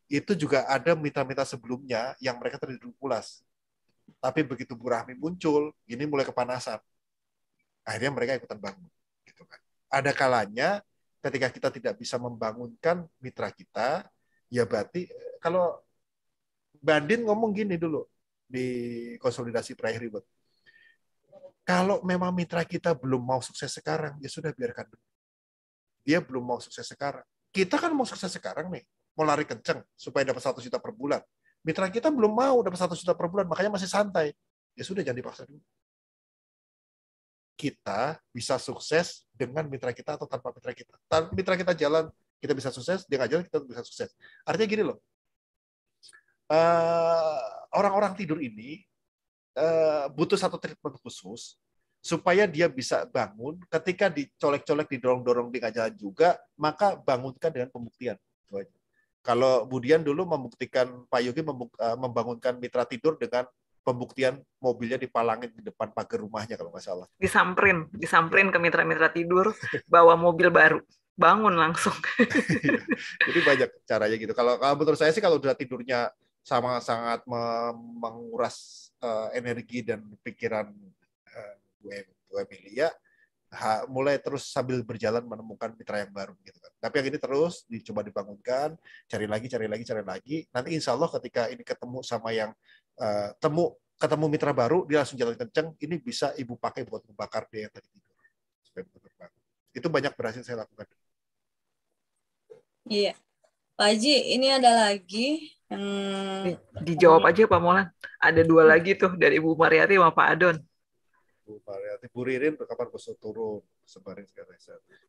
itu juga ada mitra-mitra sebelumnya yang mereka tertidur pulas. Tapi begitu Bu Rahmi muncul, ini mulai kepanasan. Akhirnya mereka ikutan bangun. Gitu kan. Ada kalanya ketika kita tidak bisa membangunkan mitra kita, ya berarti e, kalau Bandin ngomong gini dulu, di konsolidasi terakhir ribut. Kalau memang mitra kita belum mau sukses sekarang, ya sudah biarkan dulu. Dia belum mau sukses sekarang. Kita kan mau sukses sekarang nih, mau lari kenceng supaya dapat satu juta per bulan. Mitra kita belum mau dapat satu juta per bulan, makanya masih santai. Ya sudah jangan dipaksa dulu. Kita bisa sukses dengan mitra kita atau tanpa mitra kita. Tanpa mitra kita jalan, kita bisa sukses, dia nggak jalan, kita bisa sukses. Artinya gini loh, Eh, orang-orang uh, tidur ini uh, butuh satu treatment khusus supaya dia bisa bangun ketika dicolek-colek didorong-dorong di jalan juga maka bangunkan dengan pembuktian kalau Budian dulu membuktikan Pak Yogi eh, membangunkan mitra tidur dengan pembuktian mobilnya dipalangin di depan pagar rumahnya kalau nggak salah disamperin disamperin ke mitra-mitra tidur bawa mobil baru bangun langsung [LAUGHS] jadi banyak caranya gitu kalau, kalau menurut saya sih kalau udah tidurnya sama sangat menguras uh, energi dan pikiran uh, eh, gue gue Emilia ha, mulai terus sambil berjalan menemukan mitra yang baru gitu kan. Tapi yang ini terus dicoba dibangunkan, cari lagi, cari lagi, cari lagi. Nanti insya Allah ketika ini ketemu sama yang uh, temu ketemu mitra baru, dia langsung jalan kenceng. Ini bisa ibu pakai buat membakar dia yang tadi tidur Itu banyak berhasil saya lakukan. Iya, Pak Haji, ini ada lagi Hmm. Dijawab aja Pak Molan. Ada dua hmm. lagi tuh dari Ibu Mariati sama Pak Adon. Bu Mariati, Bu Ririn kapan besok turun sebarin segala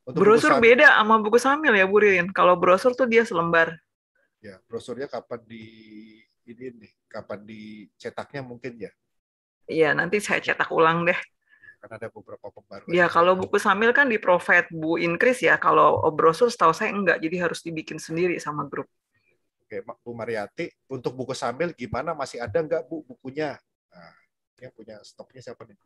Untuk brosur buku beda sama buku samil ya Bu Ririn. Kalau brosur tuh dia selembar. Ya, brosurnya kapan di ini nih, kapan dicetaknya mungkin ya? Iya, nanti saya cetak ulang deh. Ya, Karena ada beberapa pembaruan. Ya, kalau buku samil kan di profet Bu Inkris ya. Kalau brosur setahu saya enggak, jadi harus dibikin sendiri sama grup. Oke, Bu Mariati, untuk buku sambil gimana? Masih ada nggak Bu bukunya? Nah, yang punya stoknya siapa nih Bu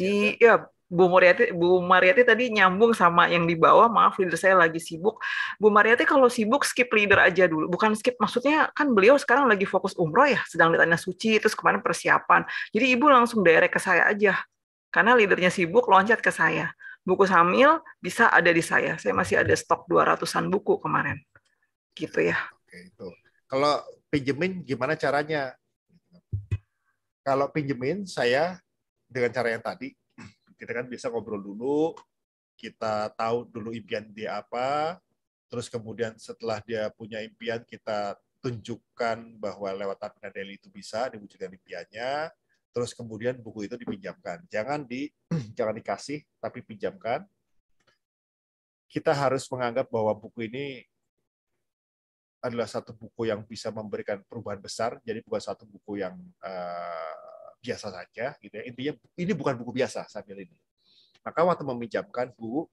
Iya, Bu Mariati, Bu Mariati tadi nyambung sama yang di bawah. Maaf, leader saya lagi sibuk. Bu Mariati kalau sibuk skip leader aja dulu. Bukan skip, maksudnya kan beliau sekarang lagi fokus umroh ya, sedang di tanah suci, terus kemarin persiapan. Jadi ibu langsung direct ke saya aja. Karena leadernya sibuk, loncat ke saya. Buku Samil bisa ada di saya. Saya masih ada stok 200-an buku kemarin. Gitu ya itu. Kalau pinjemin gimana caranya? Kalau pinjemin saya dengan cara yang tadi, kita kan bisa ngobrol dulu, kita tahu dulu impian dia apa, terus kemudian setelah dia punya impian kita tunjukkan bahwa lewat tanda Daily itu bisa diwujudkan impiannya, terus kemudian buku itu dipinjamkan. Jangan di [CLEARS THROAT] jangan dikasih tapi pinjamkan. Kita harus menganggap bahwa buku ini adalah satu buku yang bisa memberikan perubahan besar. Jadi bukan satu buku yang uh, biasa saja, gitu ya. Intinya ini bukan buku biasa sambil ini. Maka waktu meminjamkan bu,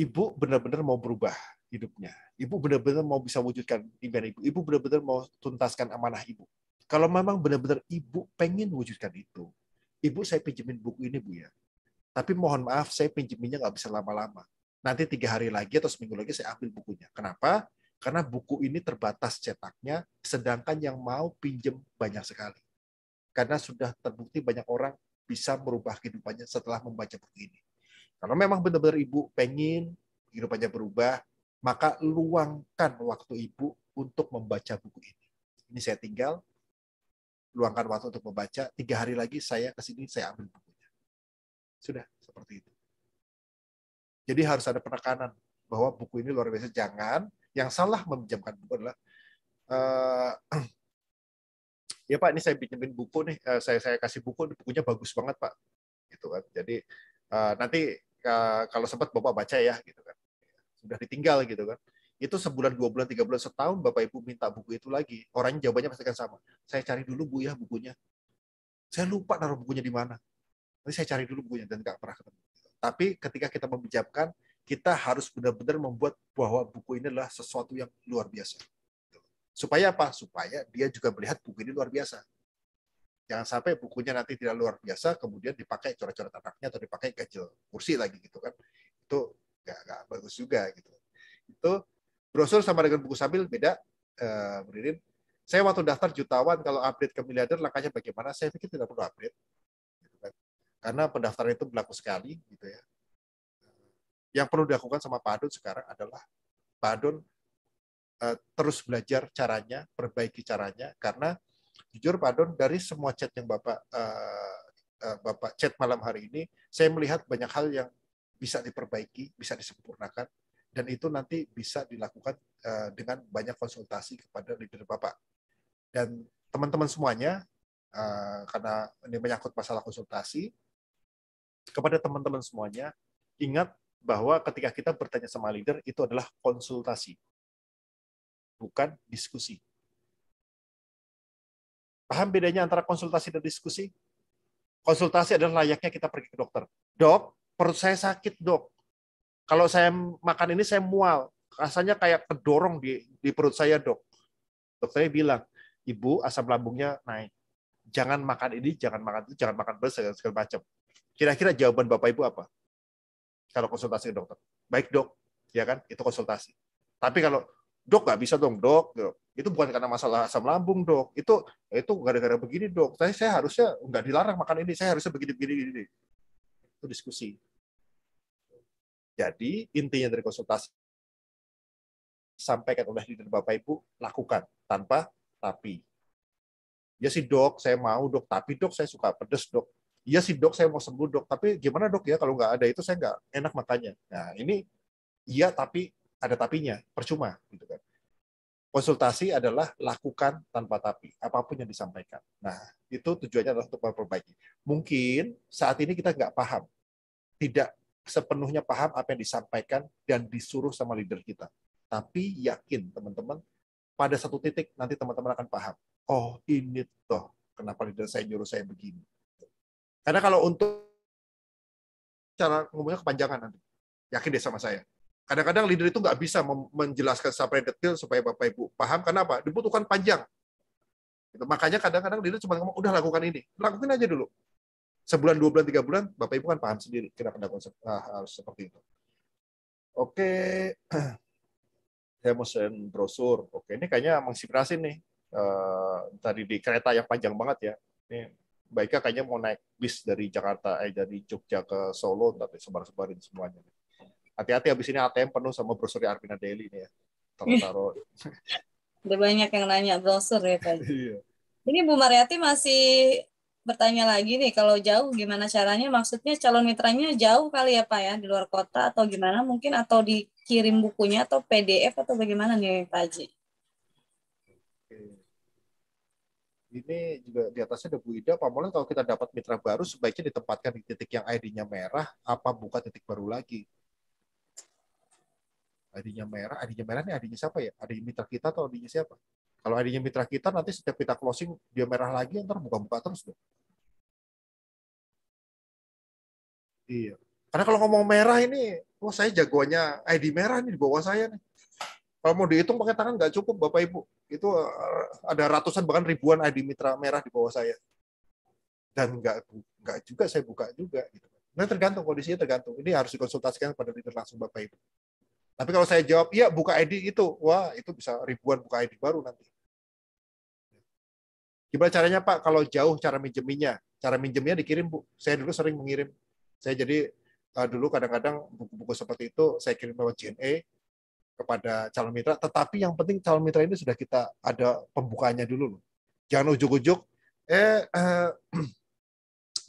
ibu benar-benar mau berubah hidupnya. Ibu benar-benar mau bisa wujudkan impian ibu. Ibu benar-benar mau tuntaskan amanah ibu. Kalau memang benar-benar ibu pengen wujudkan itu, ibu saya pinjemin buku ini bu ya. Tapi mohon maaf saya pinjeminnya nggak bisa lama-lama. Nanti tiga hari lagi atau seminggu lagi saya ambil bukunya. Kenapa? Karena buku ini terbatas cetaknya, sedangkan yang mau pinjam banyak sekali. Karena sudah terbukti banyak orang bisa merubah kehidupannya setelah membaca buku ini. Kalau memang benar-benar ibu pengen kehidupannya berubah, maka luangkan waktu ibu untuk membaca buku ini. Ini saya tinggal, luangkan waktu untuk membaca. Tiga hari lagi saya ke sini, saya ambil bukunya. Sudah, seperti itu. Jadi harus ada penekanan bahwa buku ini luar biasa. Jangan yang salah meminjamkan buku adalah uh, [CLEARS THROAT] ya Pak, ini saya pinjemin buku nih, uh, saya saya kasih buku, bukunya bagus banget Pak, gitu kan. Jadi uh, nanti uh, kalau sempat Bapak baca ya, gitu kan. Sudah ditinggal gitu kan. Itu sebulan, dua bulan, tiga bulan, setahun Bapak Ibu minta buku itu lagi, orangnya jawabannya pasti kan sama. Saya cari dulu Bu ya bukunya. Saya lupa naruh bukunya di mana. Nanti saya cari dulu bukunya dan nggak pernah ketemu. Tapi ketika kita meminjamkan, kita harus benar-benar membuat bahwa buku ini adalah sesuatu yang luar biasa. Supaya apa? Supaya dia juga melihat buku ini luar biasa. Jangan sampai bukunya nanti tidak luar biasa, kemudian dipakai coret-coret anaknya atau dipakai kecil kursi lagi gitu kan. Itu nggak, nggak bagus juga gitu. Itu brosur sama dengan buku sambil beda. Uh, Saya waktu daftar jutawan kalau update ke miliarder langkahnya bagaimana? Saya pikir tidak perlu update. Gitu kan. Karena pendaftaran itu berlaku sekali gitu ya yang perlu dilakukan sama Pak Adun sekarang adalah Pak Adun uh, terus belajar caranya, perbaiki caranya, karena jujur Pak Adun dari semua chat yang Bapak uh, uh, Bapak chat malam hari ini, saya melihat banyak hal yang bisa diperbaiki, bisa disempurnakan, dan itu nanti bisa dilakukan uh, dengan banyak konsultasi kepada leader Bapak. Dan teman-teman semuanya, uh, karena ini menyangkut masalah konsultasi, kepada teman-teman semuanya, ingat bahwa ketika kita bertanya sama leader itu adalah konsultasi, bukan diskusi. Paham bedanya antara konsultasi dan diskusi? Konsultasi adalah layaknya kita pergi ke dokter. Dok, perut saya sakit, dok. Kalau saya makan ini saya mual. Rasanya kayak kedorong di, di perut saya, dok. Dokternya bilang, ibu asam lambungnya naik. Jangan makan ini, jangan makan itu, jangan makan beras, segala, segala macam. Kira-kira jawaban Bapak Ibu apa? kalau konsultasi ke dokter. Baik dok, ya kan? Itu konsultasi. Tapi kalau dok nggak bisa dong dok, gitu. itu bukan karena masalah asam lambung dok, itu itu gara-gara begini dok. Saya saya harusnya nggak dilarang makan ini, saya harusnya begini-begini. ini. Itu diskusi. Jadi intinya dari konsultasi sampaikan oleh diri Bapak Ibu, lakukan tanpa tapi. Ya sih dok, saya mau dok, tapi dok saya suka pedes dok iya sih dok saya mau sembuh dok tapi gimana dok ya kalau nggak ada itu saya nggak enak makannya nah ini iya tapi ada tapinya percuma gitu kan konsultasi adalah lakukan tanpa tapi apapun yang disampaikan nah itu tujuannya adalah untuk memperbaiki mungkin saat ini kita nggak paham tidak sepenuhnya paham apa yang disampaikan dan disuruh sama leader kita tapi yakin teman-teman pada satu titik nanti teman-teman akan paham oh ini toh kenapa leader saya nyuruh saya begini karena kalau untuk cara ngomongnya kepanjangan nanti. Yakin deh sama saya. Kadang-kadang leader itu nggak bisa menjelaskan sampai detail supaya Bapak Ibu paham. Kenapa? Dibutuhkan panjang. Gitu. Makanya kadang-kadang leader cuma ngomong, udah lakukan ini. Lakukan aja dulu. Sebulan, dua bulan, tiga bulan, Bapak Ibu kan paham sendiri kira-kira konsep nah, harus seperti itu. Oke. [CLEARS THROAT] Saya mau send brosur. Oke, ini kayaknya menginspirasi nih. Uh, tadi di kereta yang panjang banget ya. Ini baiknya kayaknya mau naik bis dari Jakarta eh dari Jogja ke Solo tapi sebar-sebarin semuanya hati-hati habis ini ATM penuh sama brosur Arpina Daily nih ya taruh-taruh [LAUGHS] udah banyak yang nanya brosur ya kan [LAUGHS] ini Bu Mariati masih bertanya lagi nih kalau jauh gimana caranya maksudnya calon mitranya jauh kali ya Pak ya di luar kota atau gimana mungkin atau dikirim bukunya atau PDF atau bagaimana nih Pak Haji ini juga di atasnya ada Bu Ida. Pak Molen, kalau kita dapat mitra baru, sebaiknya ditempatkan di titik yang ID-nya merah, apa buka titik baru lagi? ID-nya merah, ID-nya merah ini ID-nya siapa ya? ID mitra kita atau ID-nya siapa? Kalau ID-nya mitra kita, nanti setiap kita closing, dia merah lagi, ntar buka-buka terus. Dong. Iya. Karena kalau ngomong merah ini, wah oh, saya jagoannya ID merah nih di bawah saya nih. Kalau mau dihitung pakai tangan nggak cukup, Bapak Ibu. Itu eh, ada ratusan bahkan ribuan ID Mitra Merah di bawah saya. Dan nggak nggak juga saya buka juga. Gitu. Nah tergantung kondisinya tergantung. Ini harus dikonsultasikan kepada leader langsung Bapak Ibu. Tapi kalau saya jawab, iya buka ID itu, wah itu bisa ribuan buka ID baru nanti. Gimana caranya Pak? Kalau jauh cara minjeminya, cara minjeminya dikirim Bu. Saya dulu sering mengirim. Saya jadi eh, dulu kadang-kadang buku-buku seperti itu saya kirim lewat JNE, kepada calon mitra, tetapi yang penting calon mitra ini sudah kita ada pembukanya dulu loh. Jangan ujuk-ujuk, eh, eh [CLEARS THROAT]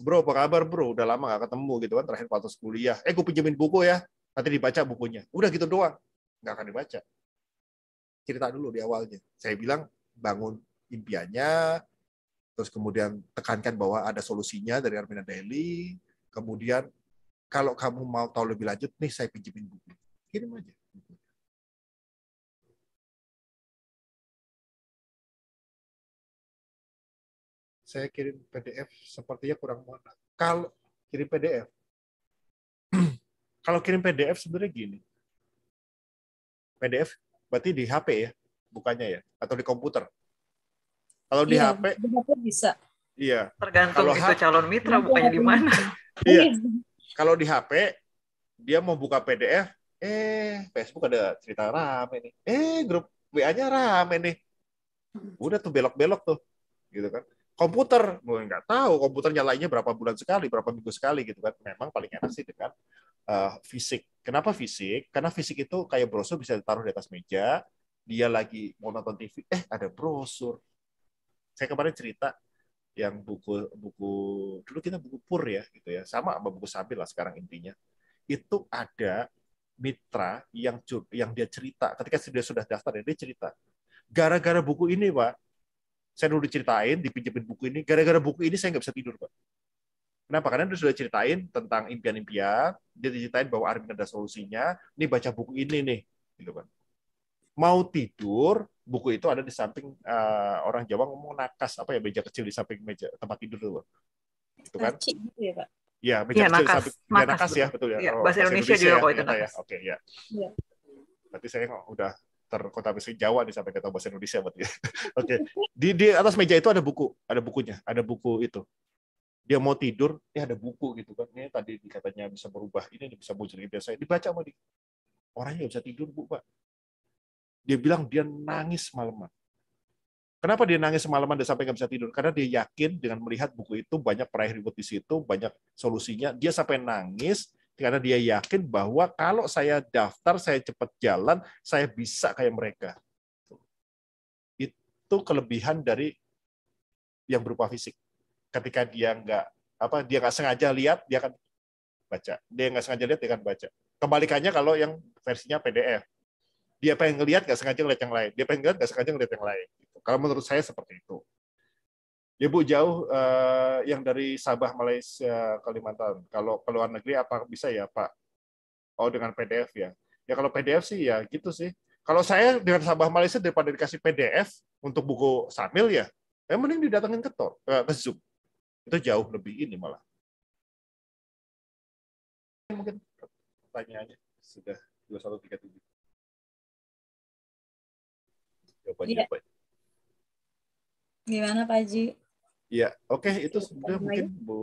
bro apa kabar bro, udah lama gak ketemu gitu kan, terakhir waktu kuliah, eh gue pinjemin buku ya, nanti dibaca bukunya. Udah gitu doang, nggak akan dibaca. Cerita dulu di awalnya. Saya bilang bangun impiannya, terus kemudian tekankan bahwa ada solusinya dari Armina Daily, kemudian kalau kamu mau tahu lebih lanjut, nih saya pinjemin buku. Kirim aja saya kirim PDF sepertinya kurang muat Kalau kirim PDF, [CLEARS THROAT] kalau kirim PDF sebenarnya gini, PDF berarti di HP ya, bukannya ya, atau di komputer. Kalau di iya, HP, HP bisa. Iya. Tergantung kalau itu calon mitra iya, bukannya di mana. [LAUGHS] Iya. iya. Kalau di HP dia mau buka PDF, eh Facebook ada cerita rame nih. Eh grup WA-nya rame nih. Hmm. Udah tuh belok-belok tuh. Gitu kan komputer gue nggak tahu komputer nyalainnya berapa bulan sekali berapa minggu sekali gitu kan memang paling enak sih dengan uh, fisik kenapa fisik karena fisik itu kayak brosur bisa ditaruh di atas meja dia lagi mau nonton TV eh ada brosur saya kemarin cerita yang buku buku dulu kita buku pur ya gitu ya sama sama buku sambil lah sekarang intinya itu ada mitra yang yang dia cerita ketika dia sudah daftar dia cerita gara-gara buku ini pak saya dulu diceritain dipinjemin buku ini gara-gara buku ini saya nggak bisa tidur pak kenapa karena dia sudah ceritain tentang impian-impian dia ceritain bahwa Armin ada solusinya ini baca buku ini nih gitu kan mau tidur buku itu ada di samping uh, orang Jawa ngomong nakas apa ya meja kecil di samping meja tempat tidur dulu itu kan gitu ya pak ya meja ya, kecil nakas. Samping, iya, nakas, ya nakas ya betul ya, iya, oh, bahasa, Indonesia, Indonesia juga ya, kok itu ya. nakas. ya oke okay, ya, ya berarti saya udah Kota besar Jawa nih sampai kata bahasa Indonesia berarti. [LAUGHS] Oke. okay. Di di atas meja itu ada buku, ada bukunya, ada buku itu. Dia mau tidur, ya ada buku gitu kan. Ini tadi dikatanya bisa berubah, ini bisa muncul biasa. dibaca sama dia. Orangnya bisa tidur, Bu, Pak. Dia bilang dia nangis malaman. Kenapa dia nangis semalaman dan sampai nggak bisa tidur? Karena dia yakin dengan melihat buku itu banyak peraih ribut di situ, banyak solusinya. Dia sampai nangis karena dia yakin bahwa kalau saya daftar, saya cepat jalan, saya bisa kayak mereka. Itu kelebihan dari yang berupa fisik. Ketika dia nggak apa dia nggak sengaja lihat dia akan baca dia nggak sengaja lihat dia akan baca kebalikannya kalau yang versinya PDF dia pengen ngelihat nggak sengaja ngelihat yang lain dia pengen ngelihat nggak sengaja ngelihat yang lain kalau menurut saya seperti itu Ya Bu, jauh uh, yang dari Sabah, Malaysia, Kalimantan. Kalau ke luar negeri apa bisa ya Pak? Oh dengan PDF ya. Ya kalau PDF sih ya gitu sih. Kalau saya dengan Sabah Malaysia daripada dikasih PDF untuk buku Samil ya, ya mending didatengin ke Tor, eh, ke Zoom. Itu jauh lebih ini malah. Mungkin pertanyaannya sudah 2137. Jawabannya yeah. apa? Gimana Pak Ji? Iya, oke okay, itu sudah mungkin Bu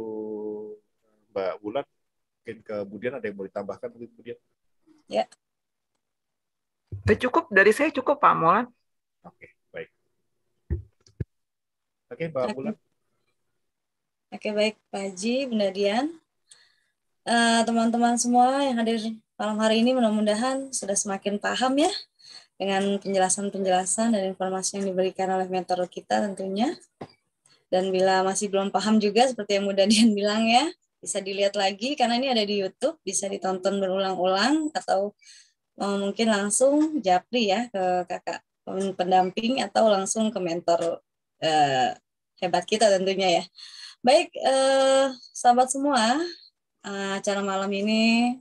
Mbak Bulan mungkin kemudian ada yang mau ditambahkan mungkin kemudian. Ya. cukup dari saya cukup Pak Molan. Oke, okay, baik. Oke, okay, Mbak Oke. Bulan. Oke, baik Pak Haji, Bunda Dian, teman eh, teman-teman semua yang hadir malam hari ini mudah-mudahan sudah semakin paham ya dengan penjelasan-penjelasan dan informasi yang diberikan oleh mentor kita tentunya. Dan bila masih belum paham juga seperti yang Muda Dian bilang ya, bisa dilihat lagi karena ini ada di YouTube, bisa ditonton berulang-ulang atau eh, mungkin langsung japri ya ke kakak pendamping atau langsung ke mentor uh, hebat kita tentunya ya. Baik, uh, sahabat semua, uh, acara malam ini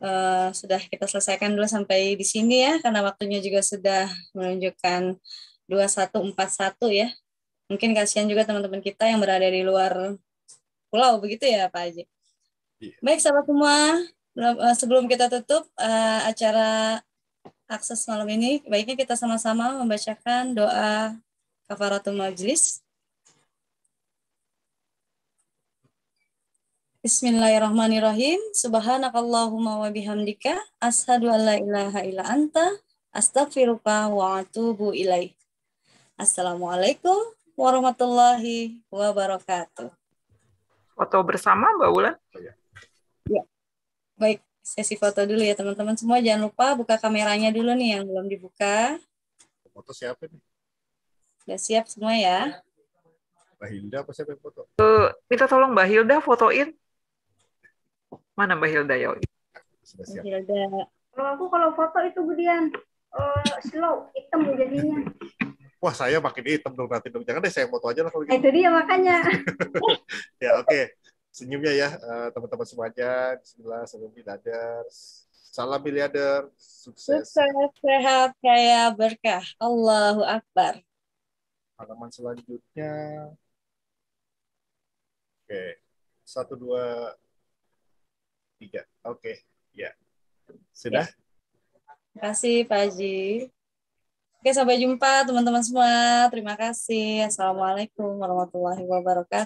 uh, sudah kita selesaikan dulu sampai di sini ya karena waktunya juga sudah menunjukkan 2141 ya mungkin kasihan juga teman-teman kita yang berada di luar pulau begitu ya Pak Haji. Iya. Baik sahabat semua, eh, sebelum kita tutup uh, acara akses malam ini, baiknya kita sama-sama membacakan doa kafaratul majlis. Bismillahirrahmanirrahim. Subhanakallahumma wa bihamdika asyhadu an la ilaha illa anta astaghfiruka wa atubu ilaih. Assalamualaikum warahmatullahi wabarakatuh. Foto bersama Mbak Ulan? Iya. Ya. Baik, sesi foto dulu ya teman-teman semua. Jangan lupa buka kameranya dulu nih yang belum dibuka. Foto siapa nih? Sudah siap semua ya? Mbak Hilda apa siapa yang foto? Uh, minta tolong Mbak Hilda fotoin. Mana Mbak Hilda ya? Sudah siap. Mbak Hilda. Kalau aku kalau foto itu Budian. uh, slow, hitam jadinya wah saya makin hitam dong nanti dong. Jangan deh saya foto aja lah kalau gitu. Itu dia makanya. [LAUGHS] ya oke. Okay. Senyumnya ya eh, teman-teman semuanya. Bismillah, sebelum miliader. Salam miliader. sukses. Sukses, sehat, kaya, berkah. Allahu Akbar. Halaman selanjutnya. Oke. Okay. Satu, dua, tiga. Oke, okay. ya. Yeah. Sudah? Ya. Terima kasih, Pak Haji. Oke, sampai jumpa teman-teman semua. Terima kasih. Assalamualaikum warahmatullahi wabarakatuh.